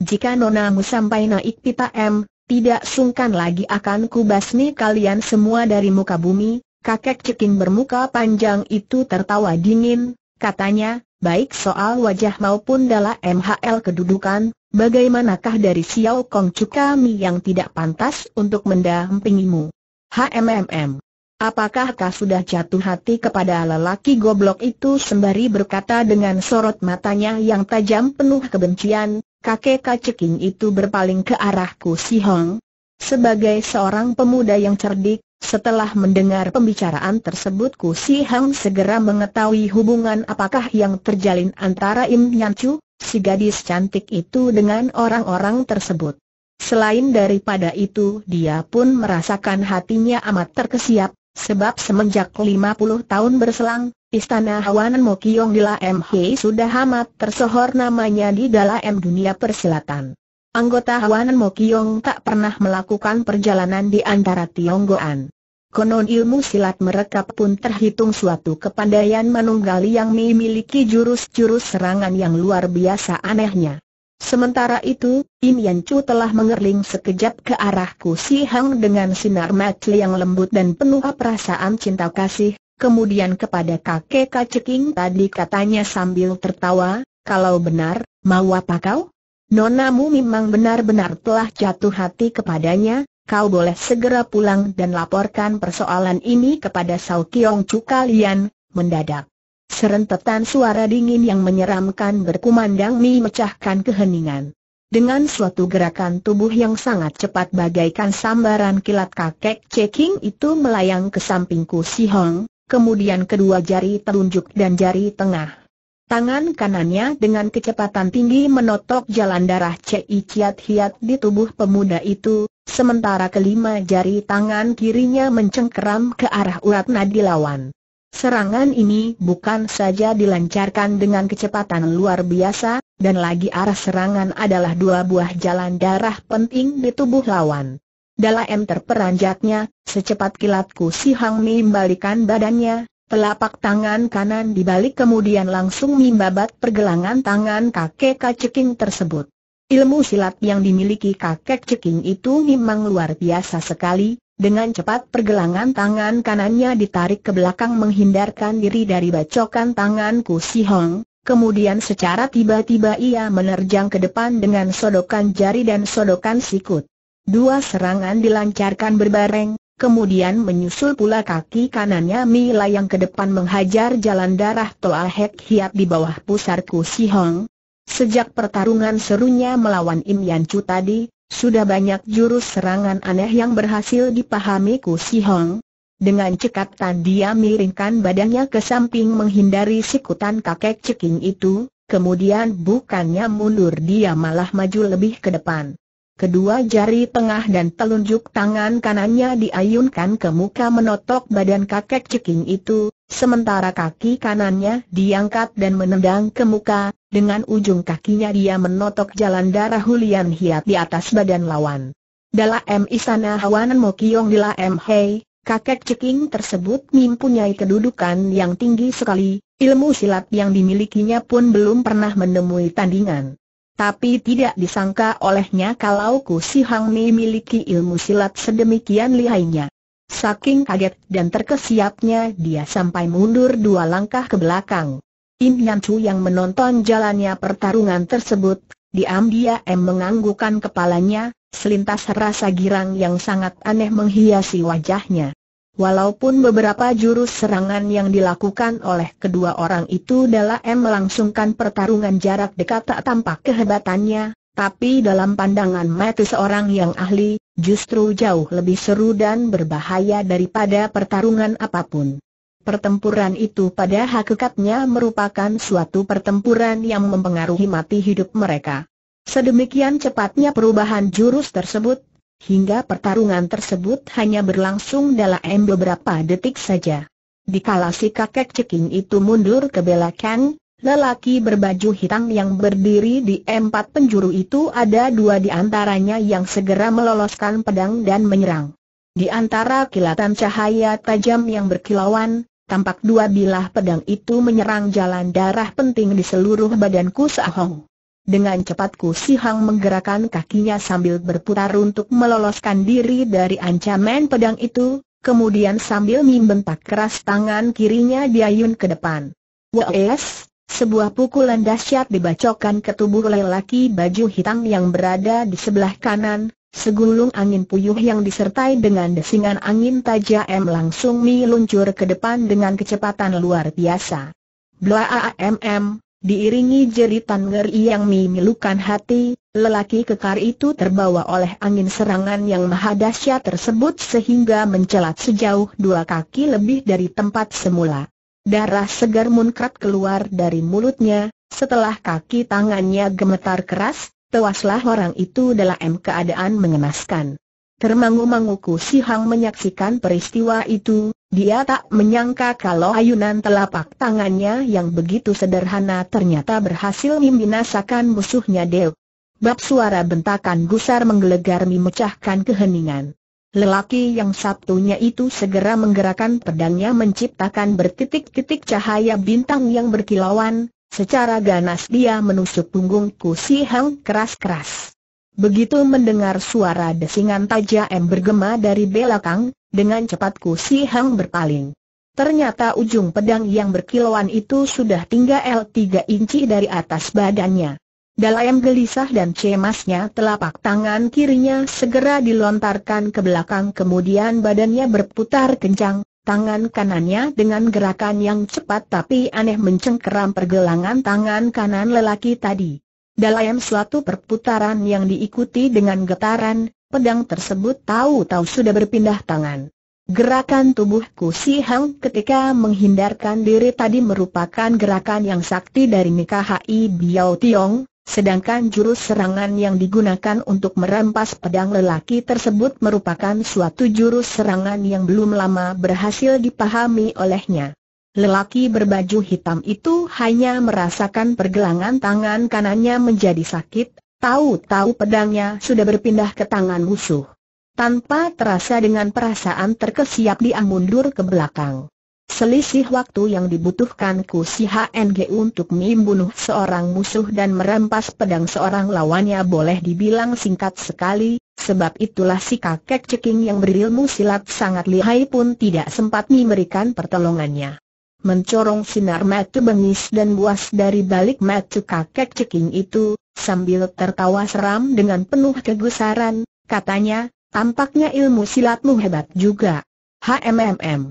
jika nonamu sampai naik pipa M, tidak sungkan lagi akan kubasmi kalian semua dari muka bumi. Kakek ceking bermuka panjang itu tertawa dingin, katanya, baik soal wajah maupun dalam MHL kedudukan, bagaimanakah dari Xiao Kong Cukami yang tidak pantas untuk mendampingimu? HMMM Apakah kau sudah jatuh hati kepada lelaki goblok itu sembari berkata dengan sorot matanya yang tajam penuh kebencian, kakek kaceking itu berpaling ke arahku si Hong. Sebagai seorang pemuda yang cerdik, setelah mendengar pembicaraan tersebut Ku Si Hong segera mengetahui hubungan apakah yang terjalin antara Im Nyan Chu, si gadis cantik itu dengan orang-orang tersebut. Selain daripada itu dia pun merasakan hatinya amat terkesiap, Sebab semenjak 50 tahun berselang, Istana Hawanan Mokiong di Laem Hei sudah amat tersohor namanya di dalam dunia persilatan. Anggota Hawanan Mokiong tak pernah melakukan perjalanan di antara Tionggoan. Konon ilmu silat mereka pun terhitung suatu kepandaian manunggali yang memiliki jurus-jurus serangan yang luar biasa anehnya. Sementara itu, Im Yan Chu telah mengerling sekejap ke arahku Si Hang dengan sinar mata yang lembut dan penuh perasaan cinta kasih, kemudian kepada kakek Kaceking tadi katanya sambil tertawa, kalau benar, mau apa kau? Nonamu memang benar-benar telah jatuh hati kepadanya, kau boleh segera pulang dan laporkan persoalan ini kepada Sao Kiong Chu kalian, mendadak. Serentetan suara dingin yang menyeramkan berkumandang memecahkan keheningan. Dengan suatu gerakan tubuh yang sangat cepat bagaikan sambaran kilat kakek ceking itu melayang ke sampingku si Hong, kemudian kedua jari telunjuk dan jari tengah. Tangan kanannya dengan kecepatan tinggi menotok jalan darah Cei Ciat Hiat di tubuh pemuda itu, sementara kelima jari tangan kirinya mencengkeram ke arah urat nadi lawan. Serangan ini bukan saja dilancarkan dengan kecepatan luar biasa, dan lagi arah serangan adalah dua buah jalan darah penting di tubuh lawan. Dalam terperanjatnya, secepat kilatku si Hang Mi membalikan badannya, telapak tangan kanan dibalik kemudian langsung membabat pergelangan tangan kakek kaceking tersebut. Ilmu silat yang dimiliki kakek ceking itu memang luar biasa sekali, dengan cepat pergelangan tangan kanannya ditarik ke belakang menghindarkan diri dari bacokan tangan Ku Si Hong, kemudian secara tiba-tiba ia menerjang ke depan dengan sodokan jari dan sodokan sikut. Dua serangan dilancarkan berbareng, kemudian menyusul pula kaki kanannya Mi yang ke depan menghajar jalan darah Toa Hek Hiap di bawah pusar Ku Si Hong. Sejak pertarungan serunya melawan Im Yan Chu tadi, sudah banyak jurus serangan aneh yang berhasil dipahami Ku Si Hong. Dengan cekatan dia miringkan badannya ke samping menghindari sikutan kakek ceking itu, kemudian bukannya mundur dia malah maju lebih ke depan. Kedua jari tengah dan telunjuk tangan kanannya diayunkan ke muka menotok badan kakek ceking itu, sementara kaki kanannya diangkat dan menendang ke muka, dengan ujung kakinya dia menotok jalan darah Hulian Hiat di atas badan lawan. Dalam istana Hawanan Mokiong di M Hei, kakek ceking tersebut mempunyai kedudukan yang tinggi sekali, ilmu silat yang dimilikinya pun belum pernah menemui tandingan. Tapi tidak disangka olehnya kalau Ku Si Hang Mi miliki ilmu silat sedemikian lihainya. Saking kaget dan terkesiapnya dia sampai mundur dua langkah ke belakang. Im Yan Chu yang menonton jalannya pertarungan tersebut, diam dia em menganggukan kepalanya, selintas rasa girang yang sangat aneh menghiasi wajahnya. Walaupun beberapa jurus serangan yang dilakukan oleh kedua orang itu dalam melangsungkan pertarungan jarak dekat tak tampak kehebatannya, tapi dalam pandangan mata seorang yang ahli, justru jauh lebih seru dan berbahaya daripada pertarungan apapun. Pertempuran itu pada hakikatnya merupakan suatu pertempuran yang mempengaruhi mati hidup mereka. Sedemikian cepatnya perubahan jurus tersebut, hingga pertarungan tersebut hanya berlangsung dalam beberapa detik saja. Dikala si kakek ceking itu mundur ke belakang, lelaki berbaju hitam yang berdiri di empat penjuru itu ada dua di antaranya yang segera meloloskan pedang dan menyerang. Di antara kilatan cahaya tajam yang berkilauan, tampak dua bilah pedang itu menyerang jalan darah penting di seluruh badanku Sahong. Dengan cepatku Sihang menggerakkan kakinya sambil berputar untuk meloloskan diri dari ancaman pedang itu, kemudian sambil membentak keras tangan kirinya diayun ke depan. Wes, sebuah pukulan dahsyat dibacokan ke tubuh lelaki baju hitam yang berada di sebelah kanan, Segulung angin puyuh yang disertai dengan desingan angin tajam langsung meluncur ke depan dengan kecepatan luar biasa. Blaamm, diiringi jeritan ngeri yang memilukan hati, lelaki kekar itu terbawa oleh angin serangan yang maha dahsyat tersebut sehingga mencelat sejauh dua kaki lebih dari tempat semula. Darah segar munkrat keluar dari mulutnya, setelah kaki tangannya gemetar keras, Tewaslah orang itu dalam keadaan mengenaskan. Termangu-mangu Ku Si Hang menyaksikan peristiwa itu, dia tak menyangka kalau ayunan telapak tangannya yang begitu sederhana ternyata berhasil membinasakan musuhnya Dew. Bab suara bentakan gusar menggelegar memecahkan keheningan. Lelaki yang satunya itu segera menggerakkan pedangnya menciptakan bertitik-titik cahaya bintang yang berkilauan, Secara ganas dia menusuk punggungku si Heng keras-keras. Begitu mendengar suara desingan tajam bergema dari belakang, dengan cepat Ku Si Hang berpaling. Ternyata ujung pedang yang berkilauan itu sudah tinggal 3 inci dari atas badannya. Dalam gelisah dan cemasnya telapak tangan kirinya segera dilontarkan ke belakang kemudian badannya berputar kencang, tangan kanannya dengan gerakan yang cepat tapi aneh mencengkeram pergelangan tangan kanan lelaki tadi. Dalam suatu perputaran yang diikuti dengan getaran, pedang tersebut tahu-tahu sudah berpindah tangan. Gerakan tubuhku Si Hang ketika menghindarkan diri tadi merupakan gerakan yang sakti dari Mika Hai Biao Tiong, Sedangkan jurus serangan yang digunakan untuk merampas pedang lelaki tersebut merupakan suatu jurus serangan yang belum lama berhasil dipahami olehnya. Lelaki berbaju hitam itu hanya merasakan pergelangan tangan kanannya menjadi sakit, tahu-tahu pedangnya sudah berpindah ke tangan musuh. Tanpa terasa dengan perasaan terkesiap dia mundur ke belakang. Selisih waktu yang dibutuhkan Ku si HNG untuk membunuh seorang musuh dan merampas pedang seorang lawannya boleh dibilang singkat sekali, sebab itulah si kakek ceking yang berilmu silat sangat lihai pun tidak sempat memberikan pertolongannya. Mencorong sinar mata bengis dan buas dari balik mata kakek ceking itu, sambil tertawa seram dengan penuh kegusaran, katanya, tampaknya ilmu silatmu hebat juga. HMMM.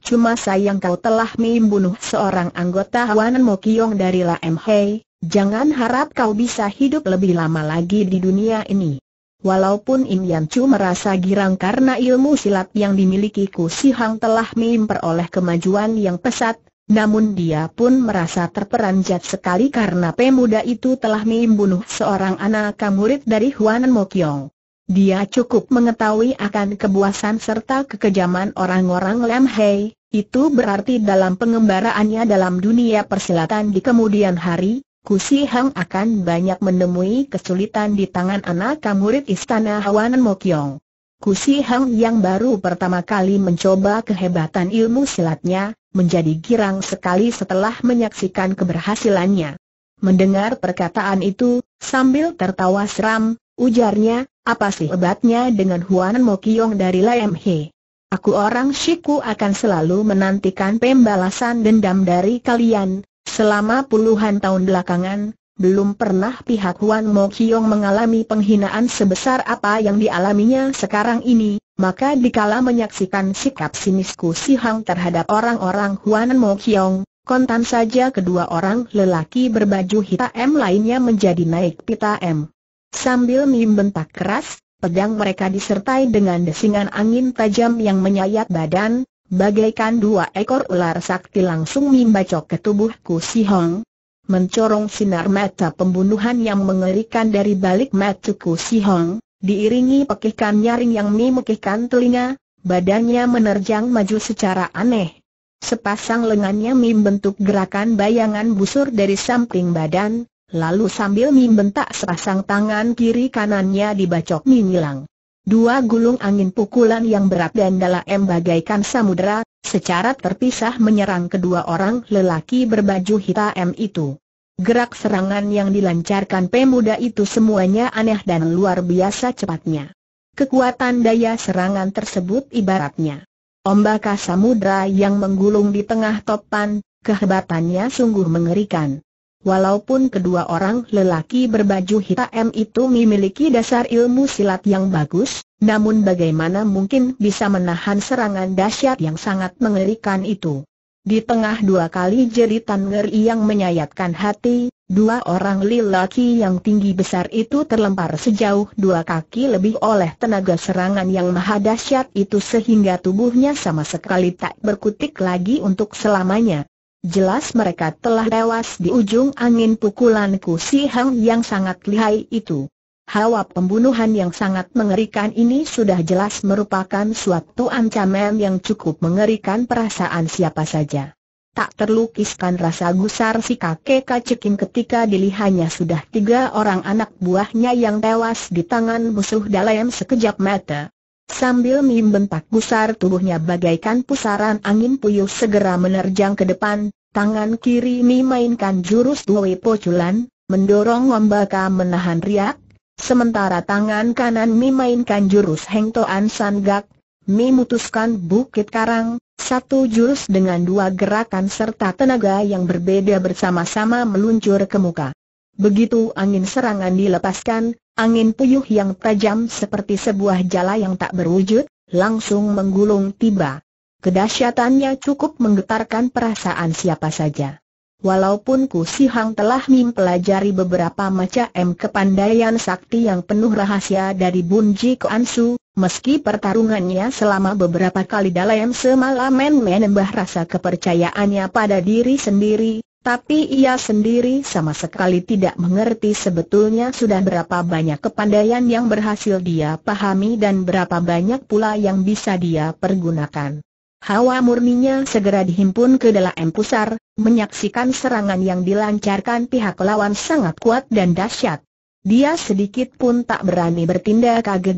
Cuma sayang kau telah membunuh seorang anggota Hwanan Mokiong dari M Hei, jangan harap kau bisa hidup lebih lama lagi di dunia ini. Walaupun Im Yan Chu merasa girang karena ilmu silat yang dimiliki Ku Si Hang telah memperoleh kemajuan yang pesat, namun dia pun merasa terperanjat sekali karena pemuda itu telah membunuh seorang anak murid dari Hwanan Mokyong. Dia cukup mengetahui akan kebuasan serta kekejaman orang-orang Lam Hei, itu berarti dalam pengembaraannya dalam dunia persilatan di kemudian hari, Kusi Hang akan banyak menemui kesulitan di tangan anak murid istana Hawanan Mokyong. Kusi Hang yang baru pertama kali mencoba kehebatan ilmu silatnya, menjadi girang sekali setelah menyaksikan keberhasilannya. Mendengar perkataan itu, sambil tertawa seram, ujarnya, apa sih obatnya dengan Huan Mokiong dari Lam He? Aku orang Shiku akan selalu menantikan pembalasan dendam dari kalian, selama puluhan tahun belakangan, belum pernah pihak Huan Mokiong mengalami penghinaan sebesar apa yang dialaminya sekarang ini, maka dikala menyaksikan sikap sinisku Si Hang terhadap orang-orang Huan Mokiong, kontan saja kedua orang lelaki berbaju hitam lainnya menjadi naik pita M. Sambil membentak keras, pedang mereka disertai dengan desingan angin tajam yang menyayat badan, bagaikan dua ekor ular sakti langsung membacok ke tubuh Ku Si Hong. Mencorong sinar mata pembunuhan yang mengerikan dari balik mata Ku Si Hong, diiringi pekikan nyaring yang memekikkan telinga, badannya menerjang maju secara aneh. Sepasang lengannya membentuk gerakan bayangan busur dari samping badan, Lalu sambil membentak sepasang tangan kiri kanannya dibacok mimilang. Dua gulung angin pukulan yang berat dan dalam bagaikan samudera, secara terpisah menyerang kedua orang lelaki berbaju hitam itu. Gerak serangan yang dilancarkan pemuda itu semuanya aneh dan luar biasa cepatnya. Kekuatan daya serangan tersebut ibaratnya ombak samudra yang menggulung di tengah topan, kehebatannya sungguh mengerikan. Walaupun kedua orang lelaki berbaju hitam itu memiliki dasar ilmu silat yang bagus, namun bagaimana mungkin bisa menahan serangan dahsyat yang sangat mengerikan itu. Di tengah dua kali jeritan ngeri yang menyayatkan hati, dua orang lelaki yang tinggi besar itu terlempar sejauh dua kaki lebih oleh tenaga serangan yang maha dahsyat itu sehingga tubuhnya sama sekali tak berkutik lagi untuk selamanya. Jelas mereka telah tewas di ujung angin pukulan Kusi Hang yang sangat lihai itu. Hawa pembunuhan yang sangat mengerikan ini sudah jelas merupakan suatu ancaman yang cukup mengerikan perasaan siapa saja. Tak terlukiskan rasa gusar si kakek kacekin ketika dilihatnya sudah tiga orang anak buahnya yang tewas di tangan musuh dalam sekejap mata. Sambil Mim bentak gusar tubuhnya bagaikan pusaran angin puyuh segera menerjang ke depan, tangan kiri ini mainkan jurus Dui Poculan, mendorong Wambaka menahan riak, sementara tangan kanan Mi mainkan jurus Heng sanggak. San mutuskan bukit karang, satu jurus dengan dua gerakan serta tenaga yang berbeda bersama-sama meluncur ke muka. Begitu angin serangan dilepaskan, Angin puyuh yang tajam seperti sebuah jala yang tak berwujud, langsung menggulung tiba. Kedahsyatannya cukup menggetarkan perasaan siapa saja. Walaupun Ku Si telah mempelajari beberapa macam kepandaian sakti yang penuh rahasia dari Bunji Ansu, meski pertarungannya selama beberapa kali dalam semalaman menambah rasa kepercayaannya pada diri sendiri, tapi ia sendiri sama sekali tidak mengerti sebetulnya sudah berapa banyak kepandaian yang berhasil dia pahami dan berapa banyak pula yang bisa dia pergunakan. Hawa murninya segera dihimpun ke dalam pusar, menyaksikan serangan yang dilancarkan pihak lawan sangat kuat dan dahsyat. Dia sedikit pun tak berani bertindak agak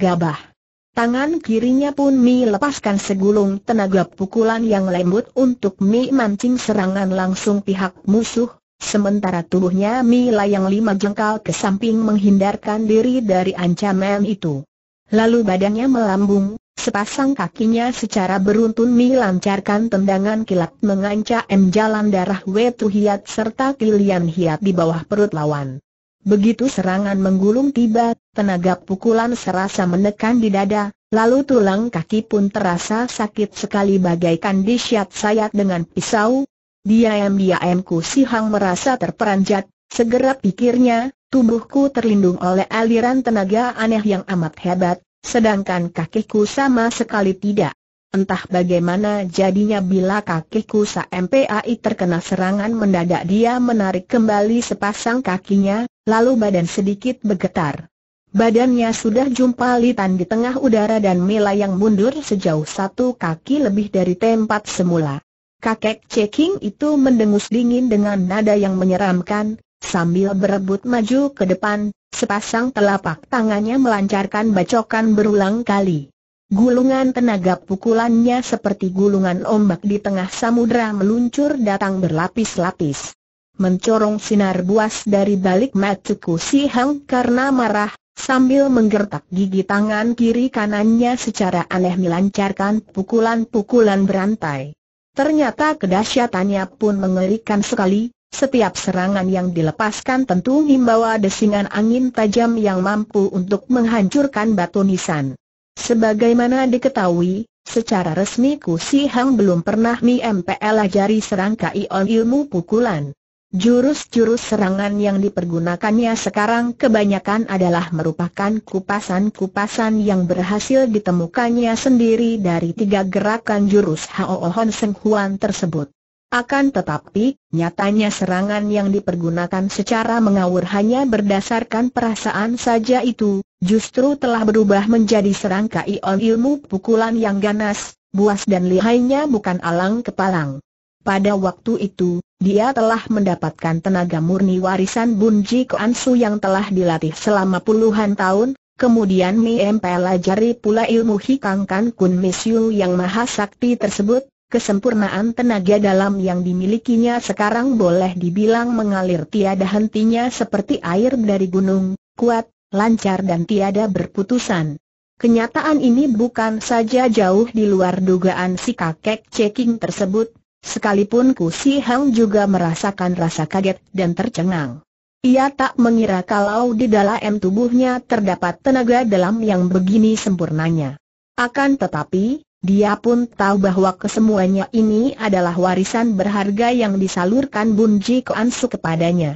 Tangan kirinya pun Mi lepaskan segulung tenaga pukulan yang lembut untuk Mi mancing serangan langsung pihak musuh, sementara tubuhnya Mi layang lima jengkal ke samping menghindarkan diri dari ancaman itu. Lalu badannya melambung, Sepasang kakinya secara beruntun Mi lancarkan tendangan kilat mengancam jalan darah Wetu Hiat serta Kilian Hiat di bawah perut lawan. Begitu serangan menggulung tiba, Tenaga pukulan serasa menekan di dada, lalu tulang kaki pun terasa sakit sekali bagaikan disyat sayat dengan pisau. Diam-diam Ku Hang merasa terperanjat, segera pikirnya, tubuhku terlindung oleh aliran tenaga aneh yang amat hebat, sedangkan kakiku sama sekali tidak. Entah bagaimana jadinya bila kakiku sa MPAI terkena serangan mendadak dia menarik kembali sepasang kakinya, lalu badan sedikit bergetar. Badannya sudah jumpa litan di tengah udara dan yang mundur sejauh satu kaki lebih dari tempat semula. Kakek Ceking itu mendengus dingin dengan nada yang menyeramkan, sambil berebut maju ke depan, sepasang telapak tangannya melancarkan bacokan berulang kali. Gulungan tenaga pukulannya seperti gulungan ombak di tengah samudera meluncur datang berlapis-lapis mencorong sinar buas dari balik mataku si Hang karena marah, sambil menggertak gigi tangan kiri kanannya secara aneh melancarkan pukulan-pukulan berantai. Ternyata kedahsyatannya pun mengerikan sekali, setiap serangan yang dilepaskan tentu membawa desingan angin tajam yang mampu untuk menghancurkan batu nisan. Sebagaimana diketahui, secara resmi Ku Si Hang belum pernah mi MPL ajari serangkai ilmu pukulan. Jurus-jurus serangan yang dipergunakannya sekarang kebanyakan adalah merupakan kupasan-kupasan yang berhasil ditemukannya sendiri dari tiga gerakan jurus Hao Hon Seng Huan tersebut. Akan tetapi, nyatanya serangan yang dipergunakan secara mengawur hanya berdasarkan perasaan saja itu, justru telah berubah menjadi serangkaian ilmu pukulan yang ganas, buas dan lihainya bukan alang kepalang. Pada waktu itu, dia telah mendapatkan tenaga murni warisan Bun Ji Kuan yang telah dilatih selama puluhan tahun, kemudian Miem pelajari pula ilmu Hikang Kan Kun Misyu yang maha sakti tersebut, kesempurnaan tenaga dalam yang dimilikinya sekarang boleh dibilang mengalir tiada hentinya seperti air dari gunung, kuat, lancar dan tiada berputusan. Kenyataan ini bukan saja jauh di luar dugaan si kakek ceking tersebut, Sekalipun Ku Si Hang juga merasakan rasa kaget dan tercengang. Ia tak mengira kalau di dalam tubuhnya terdapat tenaga dalam yang begini sempurnanya. Akan tetapi, dia pun tahu bahwa kesemuanya ini adalah warisan berharga yang disalurkan Bun Ji Kuan Su kepadanya.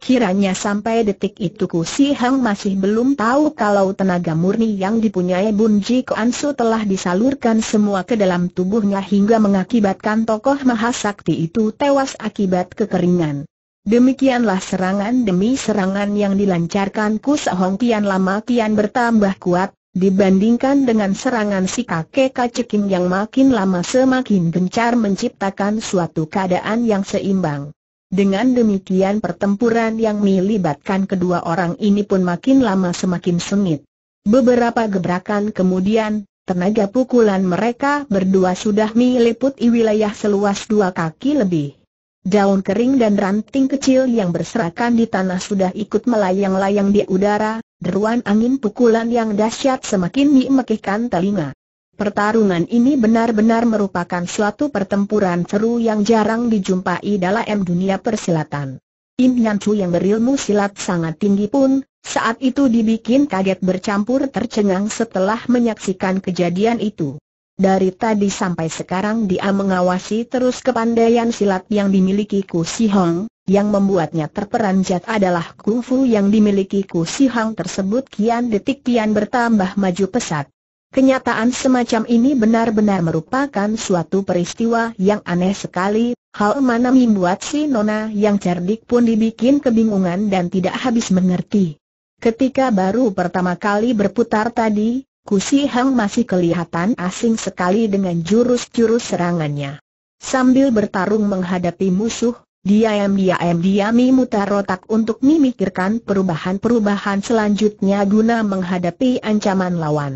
Kiranya sampai detik itu Ku Si Hang masih belum tahu kalau tenaga murni yang dipunyai Bun Ji Su telah disalurkan semua ke dalam tubuhnya hingga mengakibatkan tokoh mahasakti itu tewas akibat kekeringan. Demikianlah serangan demi serangan yang dilancarkan Ku Hong kian lama kian bertambah kuat, dibandingkan dengan serangan si kakek kaceking yang makin lama semakin gencar menciptakan suatu keadaan yang seimbang. Dengan demikian pertempuran yang melibatkan kedua orang ini pun makin lama semakin sengit. Beberapa gebrakan kemudian, tenaga pukulan mereka berdua sudah meliputi wilayah seluas dua kaki lebih. Daun kering dan ranting kecil yang berserakan di tanah sudah ikut melayang-layang di udara, deruan angin pukulan yang dahsyat semakin memekihkan telinga. Pertarungan ini benar-benar merupakan suatu pertempuran seru yang jarang dijumpai dalam dunia persilatan. Im Yan Chu yang berilmu silat sangat tinggi pun, saat itu dibikin kaget bercampur tercengang setelah menyaksikan kejadian itu. Dari tadi sampai sekarang dia mengawasi terus kepandaian silat yang dimiliki Ku Si Hong, yang membuatnya terperanjat adalah kungfu yang dimiliki Ku Si Hong tersebut kian detik kian bertambah maju pesat. Kenyataan semacam ini benar-benar merupakan suatu peristiwa yang aneh sekali, hal mana membuat si Nona yang cerdik pun dibikin kebingungan dan tidak habis mengerti. Ketika baru pertama kali berputar tadi, Kusi Hang masih kelihatan asing sekali dengan jurus-jurus serangannya. Sambil bertarung menghadapi musuh, dia diam diam dia mutar otak untuk memikirkan perubahan-perubahan selanjutnya guna menghadapi ancaman lawan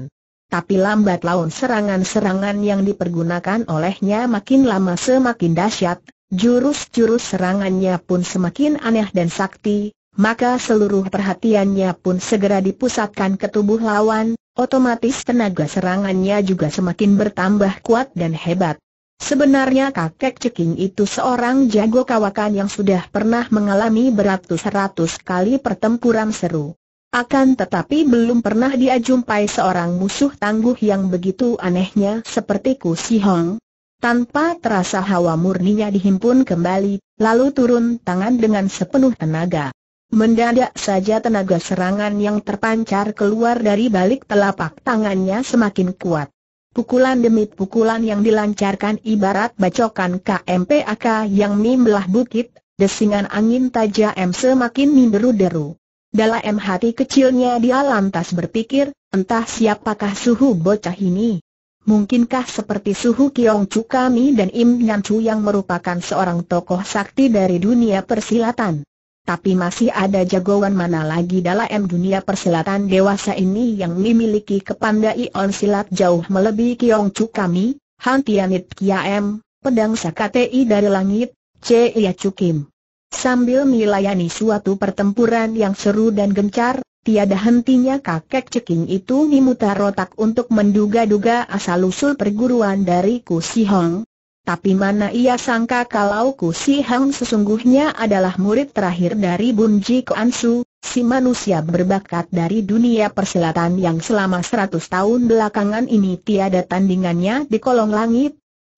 tapi lambat laun serangan-serangan yang dipergunakan olehnya makin lama semakin dahsyat, jurus-jurus serangannya pun semakin aneh dan sakti, maka seluruh perhatiannya pun segera dipusatkan ke tubuh lawan, otomatis tenaga serangannya juga semakin bertambah kuat dan hebat. Sebenarnya kakek ceking itu seorang jago kawakan yang sudah pernah mengalami beratus-ratus kali pertempuran seru. Akan tetapi belum pernah dia jumpai seorang musuh tangguh yang begitu anehnya seperti Ku Si Hong. Tanpa terasa hawa murninya dihimpun kembali, lalu turun tangan dengan sepenuh tenaga. Mendadak saja tenaga serangan yang terpancar keluar dari balik telapak tangannya semakin kuat. Pukulan demi pukulan yang dilancarkan ibarat bacokan KMPAK yang membelah bukit, desingan angin tajam semakin menderu-deru. Dalam hati kecilnya dia lantas berpikir, entah siapakah suhu bocah ini. Mungkinkah seperti suhu Kiong Chu kami dan Im Nyan Chu yang merupakan seorang tokoh sakti dari dunia persilatan? Tapi masih ada jagoan mana lagi dalam dunia persilatan dewasa ini yang memiliki kepandaian silat jauh melebihi Kiong Chu kami, Han Tianit Kiam, pedang Sakatei dari langit, Ia Chu Kim. Sambil melayani suatu pertempuran yang seru dan gencar, tiada hentinya kakek ceking itu memutar otak untuk menduga-duga asal-usul perguruan dari Ku Si Hong. Tapi mana ia sangka kalau Ku Si Hong sesungguhnya adalah murid terakhir dari Bunji Su, si manusia berbakat dari dunia persilatan yang selama 100 tahun belakangan ini tiada tandingannya di kolong langit,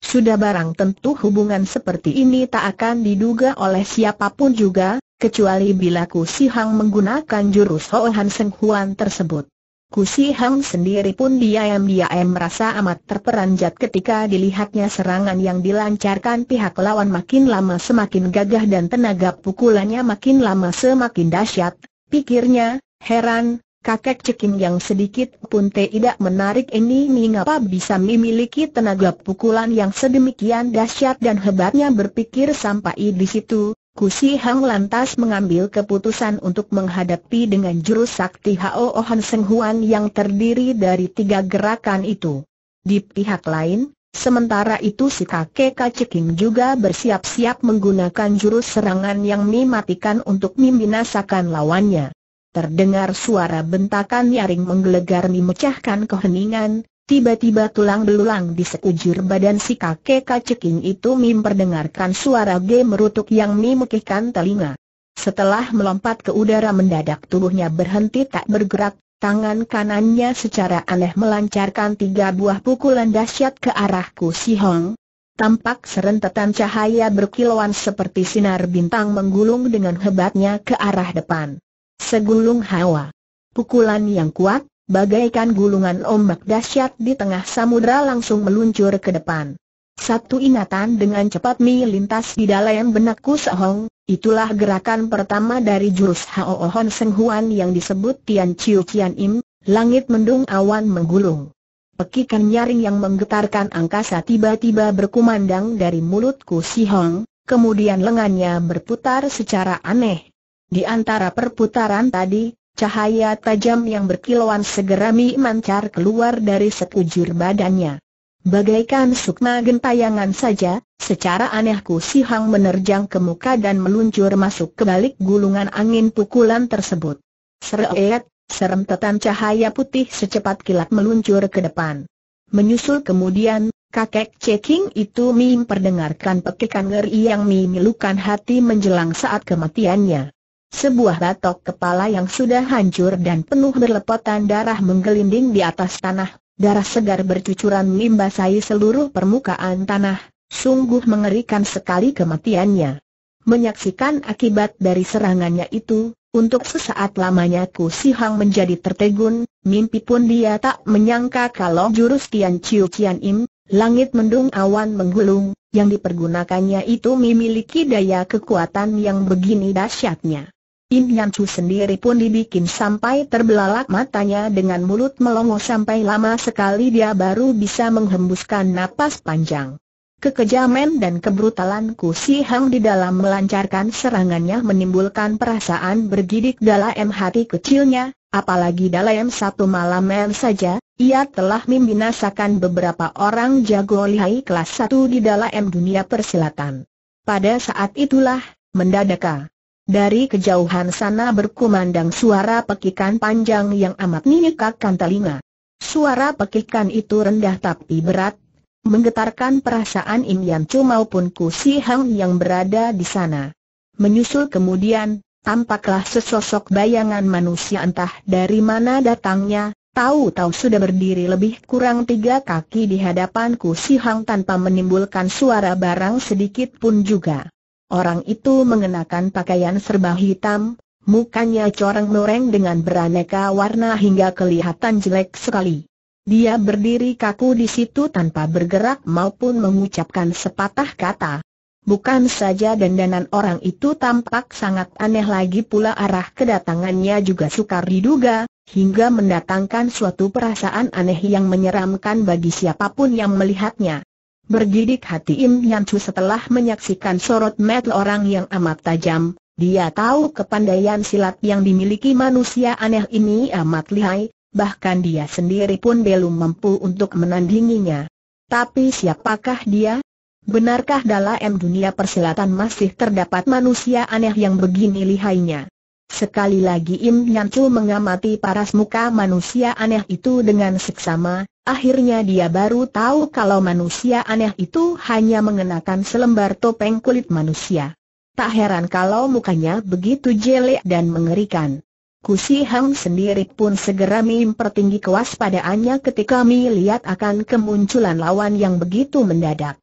sudah barang tentu hubungan seperti ini tak akan diduga oleh siapapun juga, kecuali bila Ku Si Hang menggunakan jurus Ho Han Seng Huan tersebut. Ku Si Hang sendiri pun diam-diam merasa amat terperanjat ketika dilihatnya serangan yang dilancarkan pihak lawan makin lama semakin gagah dan tenaga pukulannya makin lama semakin dahsyat. Pikirnya, heran, kakek cekin yang sedikit pun tidak menarik ini mengapa bisa memiliki tenaga pukulan yang sedemikian dahsyat dan hebatnya berpikir sampai di situ, Kusi Hang lantas mengambil keputusan untuk menghadapi dengan jurus sakti Hao Ohan Seng Huan yang terdiri dari tiga gerakan itu. Di pihak lain, sementara itu si kakek Kaceking juga bersiap-siap menggunakan jurus serangan yang mematikan untuk membinasakan lawannya. Terdengar suara bentakan nyaring menggelegar memecahkan keheningan, tiba-tiba tulang belulang di sekujur badan si kakek kaceking itu memperdengarkan suara G merutuk yang memekihkan telinga. Setelah melompat ke udara mendadak tubuhnya berhenti tak bergerak, tangan kanannya secara aneh melancarkan tiga buah pukulan dahsyat ke arahku si Hong. Tampak serentetan cahaya berkilauan seperti sinar bintang menggulung dengan hebatnya ke arah depan. Segulung hawa. Pukulan yang kuat, bagaikan gulungan ombak dahsyat di tengah samudra langsung meluncur ke depan. Satu ingatan dengan cepat melintas di dalam benakku Sahong, itulah gerakan pertama dari jurus Hao Hon Seng Huan yang disebut Tian Chiu Tian Im, langit mendung awan menggulung. Pekikan nyaring yang menggetarkan angkasa tiba-tiba berkumandang dari mulutku Si Hong, kemudian lengannya berputar secara aneh, di antara perputaran tadi, cahaya tajam yang berkilauan segera memancar keluar dari sekujur badannya. Bagaikan sukma gentayangan saja, secara anehku Ku Si Hang menerjang ke muka dan meluncur masuk ke balik gulungan angin pukulan tersebut. serem tetan cahaya putih secepat kilat meluncur ke depan. Menyusul kemudian, kakek ceking itu mim perdengarkan pekikan ngeri yang memilukan hati menjelang saat kematiannya. Sebuah batok kepala yang sudah hancur dan penuh berlepotan darah menggelinding di atas tanah, darah segar bercucuran membasahi seluruh permukaan tanah, sungguh mengerikan sekali kematiannya. Menyaksikan akibat dari serangannya itu, untuk sesaat lamanya Ku Si menjadi tertegun, mimpi pun dia tak menyangka kalau jurus Tian Chiu Tian Im, langit mendung awan menggulung, yang dipergunakannya itu memiliki daya kekuatan yang begini dahsyatnya. Im Yan Chu sendiri pun dibikin sampai terbelalak matanya dengan mulut melongo sampai lama sekali dia baru bisa menghembuskan napas panjang. Kekejaman dan kebrutalan Ku Si Hang di dalam melancarkan serangannya menimbulkan perasaan bergidik dalam hati kecilnya, apalagi dalam satu malam saja, ia telah membinasakan beberapa orang jago lihai kelas satu di dalam dunia persilatan. Pada saat itulah, mendadak dari kejauhan sana berkumandang suara pekikan panjang yang amat menyekakkan telinga. Suara pekikan itu rendah tapi berat, menggetarkan perasaan Im Yan Chu maupun Ku Si Hang yang berada di sana. Menyusul kemudian, tampaklah sesosok bayangan manusia entah dari mana datangnya, Tahu-tahu sudah berdiri lebih kurang tiga kaki di hadapanku si Hang tanpa menimbulkan suara barang sedikit pun juga. Orang itu mengenakan pakaian serba hitam, mukanya coreng-noreng dengan beraneka warna hingga kelihatan jelek sekali. Dia berdiri kaku di situ tanpa bergerak maupun mengucapkan sepatah kata. Bukan saja dandanan orang itu tampak sangat aneh lagi pula arah kedatangannya juga sukar diduga, hingga mendatangkan suatu perasaan aneh yang menyeramkan bagi siapapun yang melihatnya. Bergidik hati Im Yan Chu setelah menyaksikan sorot mata orang yang amat tajam, dia tahu kepandaian silat yang dimiliki manusia aneh ini amat lihai, bahkan dia sendiri pun belum mampu untuk menandinginya. Tapi siapakah dia? Benarkah dalam dunia persilatan masih terdapat manusia aneh yang begini lihainya? Sekali lagi Im Yan Chu mengamati paras muka manusia aneh itu dengan seksama, Akhirnya dia baru tahu kalau manusia aneh itu hanya mengenakan selembar topeng kulit manusia. Tak heran kalau mukanya begitu jelek dan mengerikan. Kusi Hang sendiri pun segera mempertinggi kewaspadaannya ketika melihat akan kemunculan lawan yang begitu mendadak.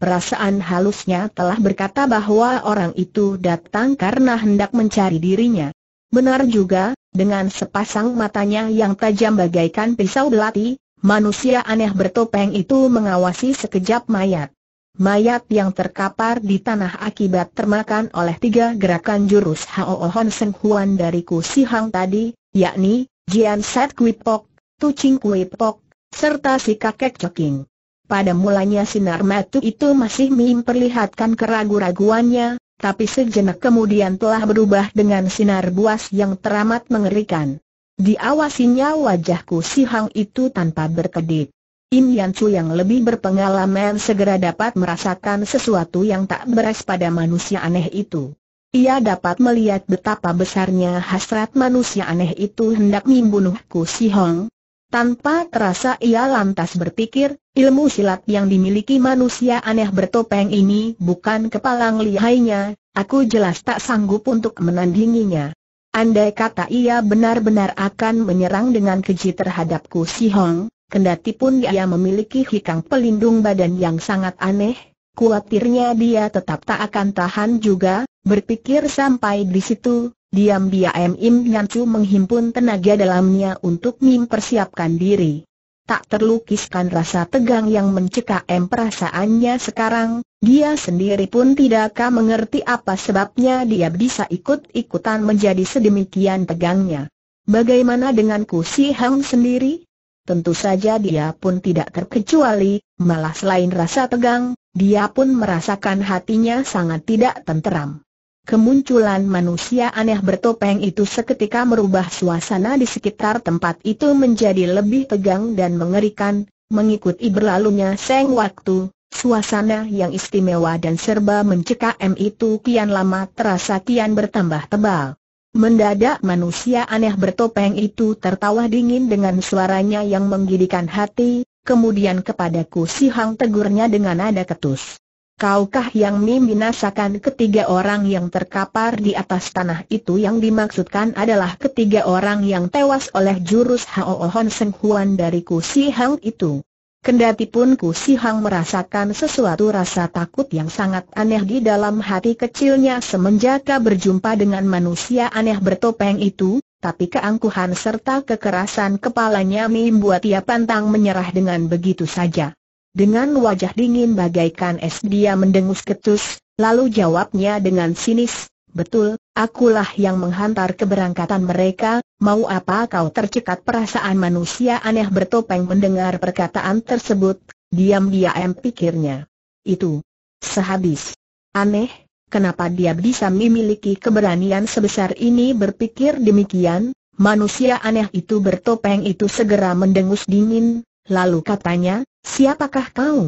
Perasaan halusnya telah berkata bahwa orang itu datang karena hendak mencari dirinya. Benar juga, dengan sepasang matanya yang tajam bagaikan pisau belati, Manusia aneh bertopeng itu mengawasi sekejap mayat. Mayat yang terkapar di tanah akibat termakan oleh tiga gerakan jurus Hao Hon Seng Huan dari Ku Si Hang tadi, yakni Jian Set Kui Pok, Tu Ching Kui Pok, serta si kakek Choking. Pada mulanya sinar matu itu masih memperlihatkan keragu-raguannya, tapi sejenak kemudian telah berubah dengan sinar buas yang teramat mengerikan. Diawasinya wajahku si Hang itu tanpa berkedip. Im Yan Chu yang lebih berpengalaman segera dapat merasakan sesuatu yang tak beres pada manusia aneh itu. Ia dapat melihat betapa besarnya hasrat manusia aneh itu hendak membunuhku si Hong. Tanpa terasa ia lantas berpikir, ilmu silat yang dimiliki manusia aneh bertopeng ini bukan kepalang lihainya, aku jelas tak sanggup untuk menandinginya. Andai kata ia benar-benar akan menyerang dengan keji terhadapku si Hong, kendati pun ia memiliki hikang pelindung badan yang sangat aneh, kuatirnya dia tetap tak akan tahan juga, berpikir sampai di situ, diam-diam Im Ngancu menghimpun tenaga dalamnya untuk mempersiapkan diri tak terlukiskan rasa tegang yang mencekam perasaannya sekarang, dia sendiri pun tidakkah mengerti apa sebabnya dia bisa ikut-ikutan menjadi sedemikian tegangnya. Bagaimana dengan si Hang sendiri? Tentu saja dia pun tidak terkecuali, malah selain rasa tegang, dia pun merasakan hatinya sangat tidak tenteram. Kemunculan manusia aneh bertopeng itu seketika merubah suasana di sekitar tempat itu menjadi lebih tegang dan mengerikan, mengikuti berlalunya seng waktu, suasana yang istimewa dan serba mencekam itu kian lama terasa kian bertambah tebal. Mendadak manusia aneh bertopeng itu tertawa dingin dengan suaranya yang menggirikan hati, kemudian kepadaku si Hang tegurnya dengan nada ketus. Kaukah yang membinasakan ketiga orang yang terkapar di atas tanah itu yang dimaksudkan adalah ketiga orang yang tewas oleh jurus Hao Hon Seng Huan dari Kusi Hang itu. Kendati pun Kusi Hang merasakan sesuatu rasa takut yang sangat aneh di dalam hati kecilnya semenjak berjumpa dengan manusia aneh bertopeng itu, tapi keangkuhan serta kekerasan kepalanya membuat ia pantang menyerah dengan begitu saja. Dengan wajah dingin bagaikan es dia mendengus ketus, lalu jawabnya dengan sinis, Betul, akulah yang menghantar keberangkatan mereka, mau apa kau tercekat perasaan manusia aneh bertopeng mendengar perkataan tersebut, diam-diam pikirnya. Itu. Sehabis. Aneh, kenapa dia bisa memiliki keberanian sebesar ini berpikir demikian, manusia aneh itu bertopeng itu segera mendengus dingin, lalu katanya, Siapakah kau?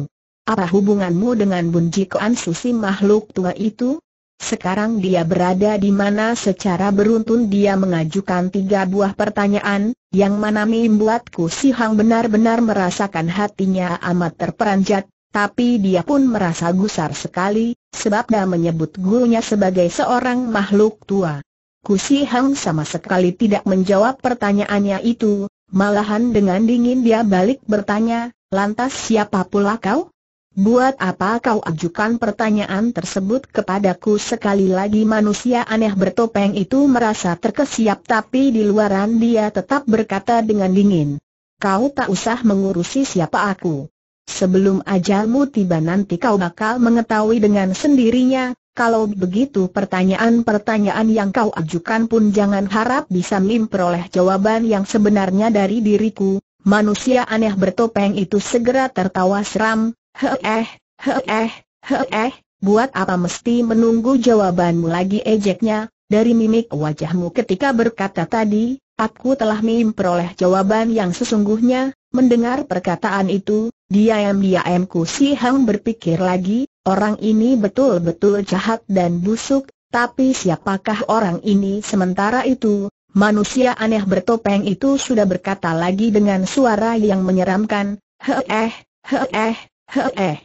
Apa hubunganmu dengan Bunji Koan Susi makhluk tua itu? Sekarang dia berada di mana secara beruntun dia mengajukan tiga buah pertanyaan, yang mana membuatku si Hang benar-benar merasakan hatinya amat terperanjat, tapi dia pun merasa gusar sekali, sebab dia menyebut gurunya sebagai seorang makhluk tua. Kusi Hang sama sekali tidak menjawab pertanyaannya itu, malahan dengan dingin dia balik bertanya, Lantas siapa pula kau? Buat apa kau ajukan pertanyaan tersebut kepadaku sekali lagi manusia aneh bertopeng itu merasa terkesiap tapi di luaran dia tetap berkata dengan dingin. Kau tak usah mengurusi siapa aku. Sebelum ajalmu tiba nanti kau bakal mengetahui dengan sendirinya, kalau begitu pertanyaan-pertanyaan yang kau ajukan pun jangan harap bisa memperoleh jawaban yang sebenarnya dari diriku, Manusia aneh bertopeng itu segera tertawa seram, heeh, heeh, heeh, buat apa mesti menunggu jawabanmu lagi ejeknya, dari mimik wajahmu ketika berkata tadi, aku telah memperoleh jawaban yang sesungguhnya, mendengar perkataan itu, diam-diam ku si Hang berpikir lagi, orang ini betul-betul jahat dan busuk, tapi siapakah orang ini sementara itu, Manusia aneh bertopeng itu sudah berkata lagi dengan suara yang menyeramkan, Heeh, heeh, heeh.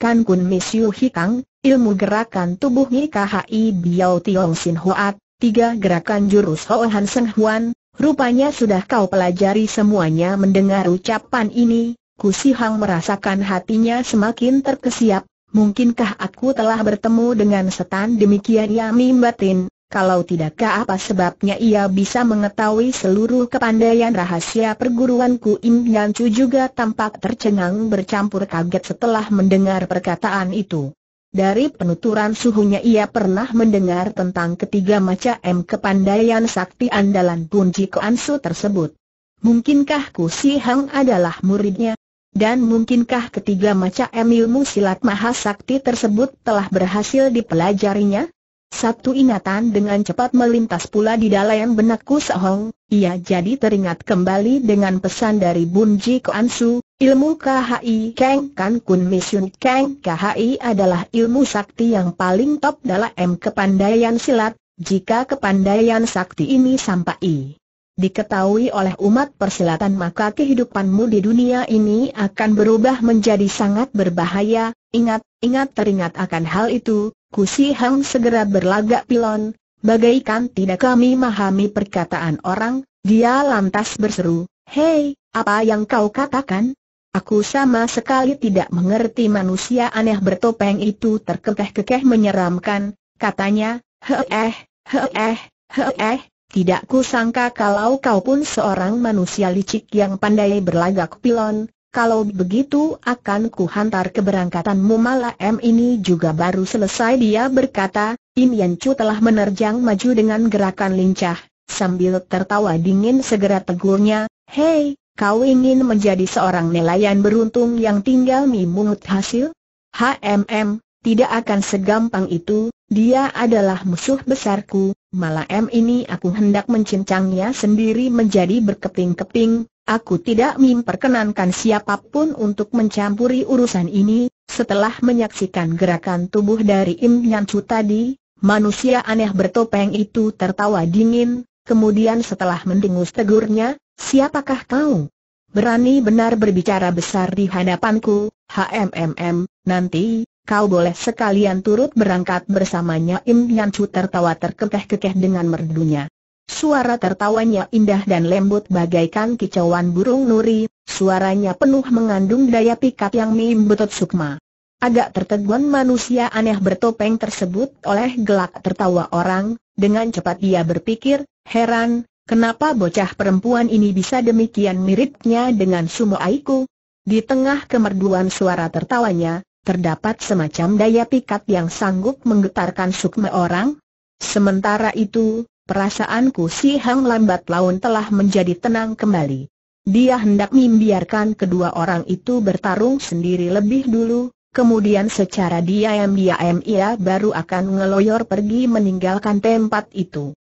Kan kun misiu hikang, ilmu gerakan tubuh KHI Biao Tiong Sin Hoat, tiga gerakan jurus Ho Han Seng Huan, rupanya sudah kau pelajari semuanya mendengar ucapan ini, Si Hang merasakan hatinya semakin terkesiap, mungkinkah aku telah bertemu dengan setan demikian ya mimbatin, kalau tidakkah apa sebabnya ia bisa mengetahui seluruh kepandaian rahasia perguruan Ku Im Yan Chu juga tampak tercengang bercampur kaget setelah mendengar perkataan itu. Dari penuturan suhunya ia pernah mendengar tentang ketiga macam kepandaian sakti andalan Punji Koansu tersebut. Mungkinkah Ku Si Hang adalah muridnya? Dan mungkinkah ketiga macam ilmu silat mahasakti tersebut telah berhasil dipelajarinya? Satu ingatan dengan cepat melintas pula di dalam benakku Sehong, ia jadi teringat kembali dengan pesan dari Bun Ji Kuan Su, ilmu KHI Kang Kan Kun Misun Kang KHI adalah ilmu sakti yang paling top dalam kepandaian silat, jika kepandaian sakti ini sampai diketahui oleh umat persilatan maka kehidupanmu di dunia ini akan berubah menjadi sangat berbahaya, ingat, ingat teringat akan hal itu, Kusi Hang segera berlagak pilon, bagaikan tidak kami memahami perkataan orang, dia lantas berseru, Hei, apa yang kau katakan? Aku sama sekali tidak mengerti manusia aneh bertopeng itu terkekeh-kekeh menyeramkan, katanya, Heeh, heeh, heeh, tidak kusangka kalau kau pun seorang manusia licik yang pandai berlagak pilon, kalau begitu akan kuhantar keberangkatanmu Malah M ini juga baru selesai dia berkata, Im Yan Chu telah menerjang maju dengan gerakan lincah, sambil tertawa dingin segera tegurnya, Hei, kau ingin menjadi seorang nelayan beruntung yang tinggal mimut hasil? HMM, tidak akan segampang itu, dia adalah musuh besarku, Malah M ini aku hendak mencincangnya sendiri menjadi berkeping-keping, Aku tidak memperkenankan siapapun untuk mencampuri urusan ini, setelah menyaksikan gerakan tubuh dari Im Nyan Chu tadi, manusia aneh bertopeng itu tertawa dingin, kemudian setelah mendengus tegurnya, siapakah kau? Berani benar berbicara besar di hadapanku, HMMM, nanti, kau boleh sekalian turut berangkat bersamanya Im Nyan Chu tertawa terkekeh-kekeh dengan merdunya. Suara tertawanya indah dan lembut bagaikan kicauan burung nuri, suaranya penuh mengandung daya pikat yang betut sukma. Agak tertegun manusia aneh bertopeng tersebut oleh gelak tertawa orang, dengan cepat ia berpikir, heran, kenapa bocah perempuan ini bisa demikian miripnya dengan Sumo Aiku? Di tengah kemerduan suara tertawanya, terdapat semacam daya pikat yang sanggup menggetarkan sukma orang. Sementara itu, perasaanku si Hang lambat laun telah menjadi tenang kembali. Dia hendak membiarkan kedua orang itu bertarung sendiri lebih dulu, kemudian secara diam-diam ia baru akan ngeloyor pergi meninggalkan tempat itu.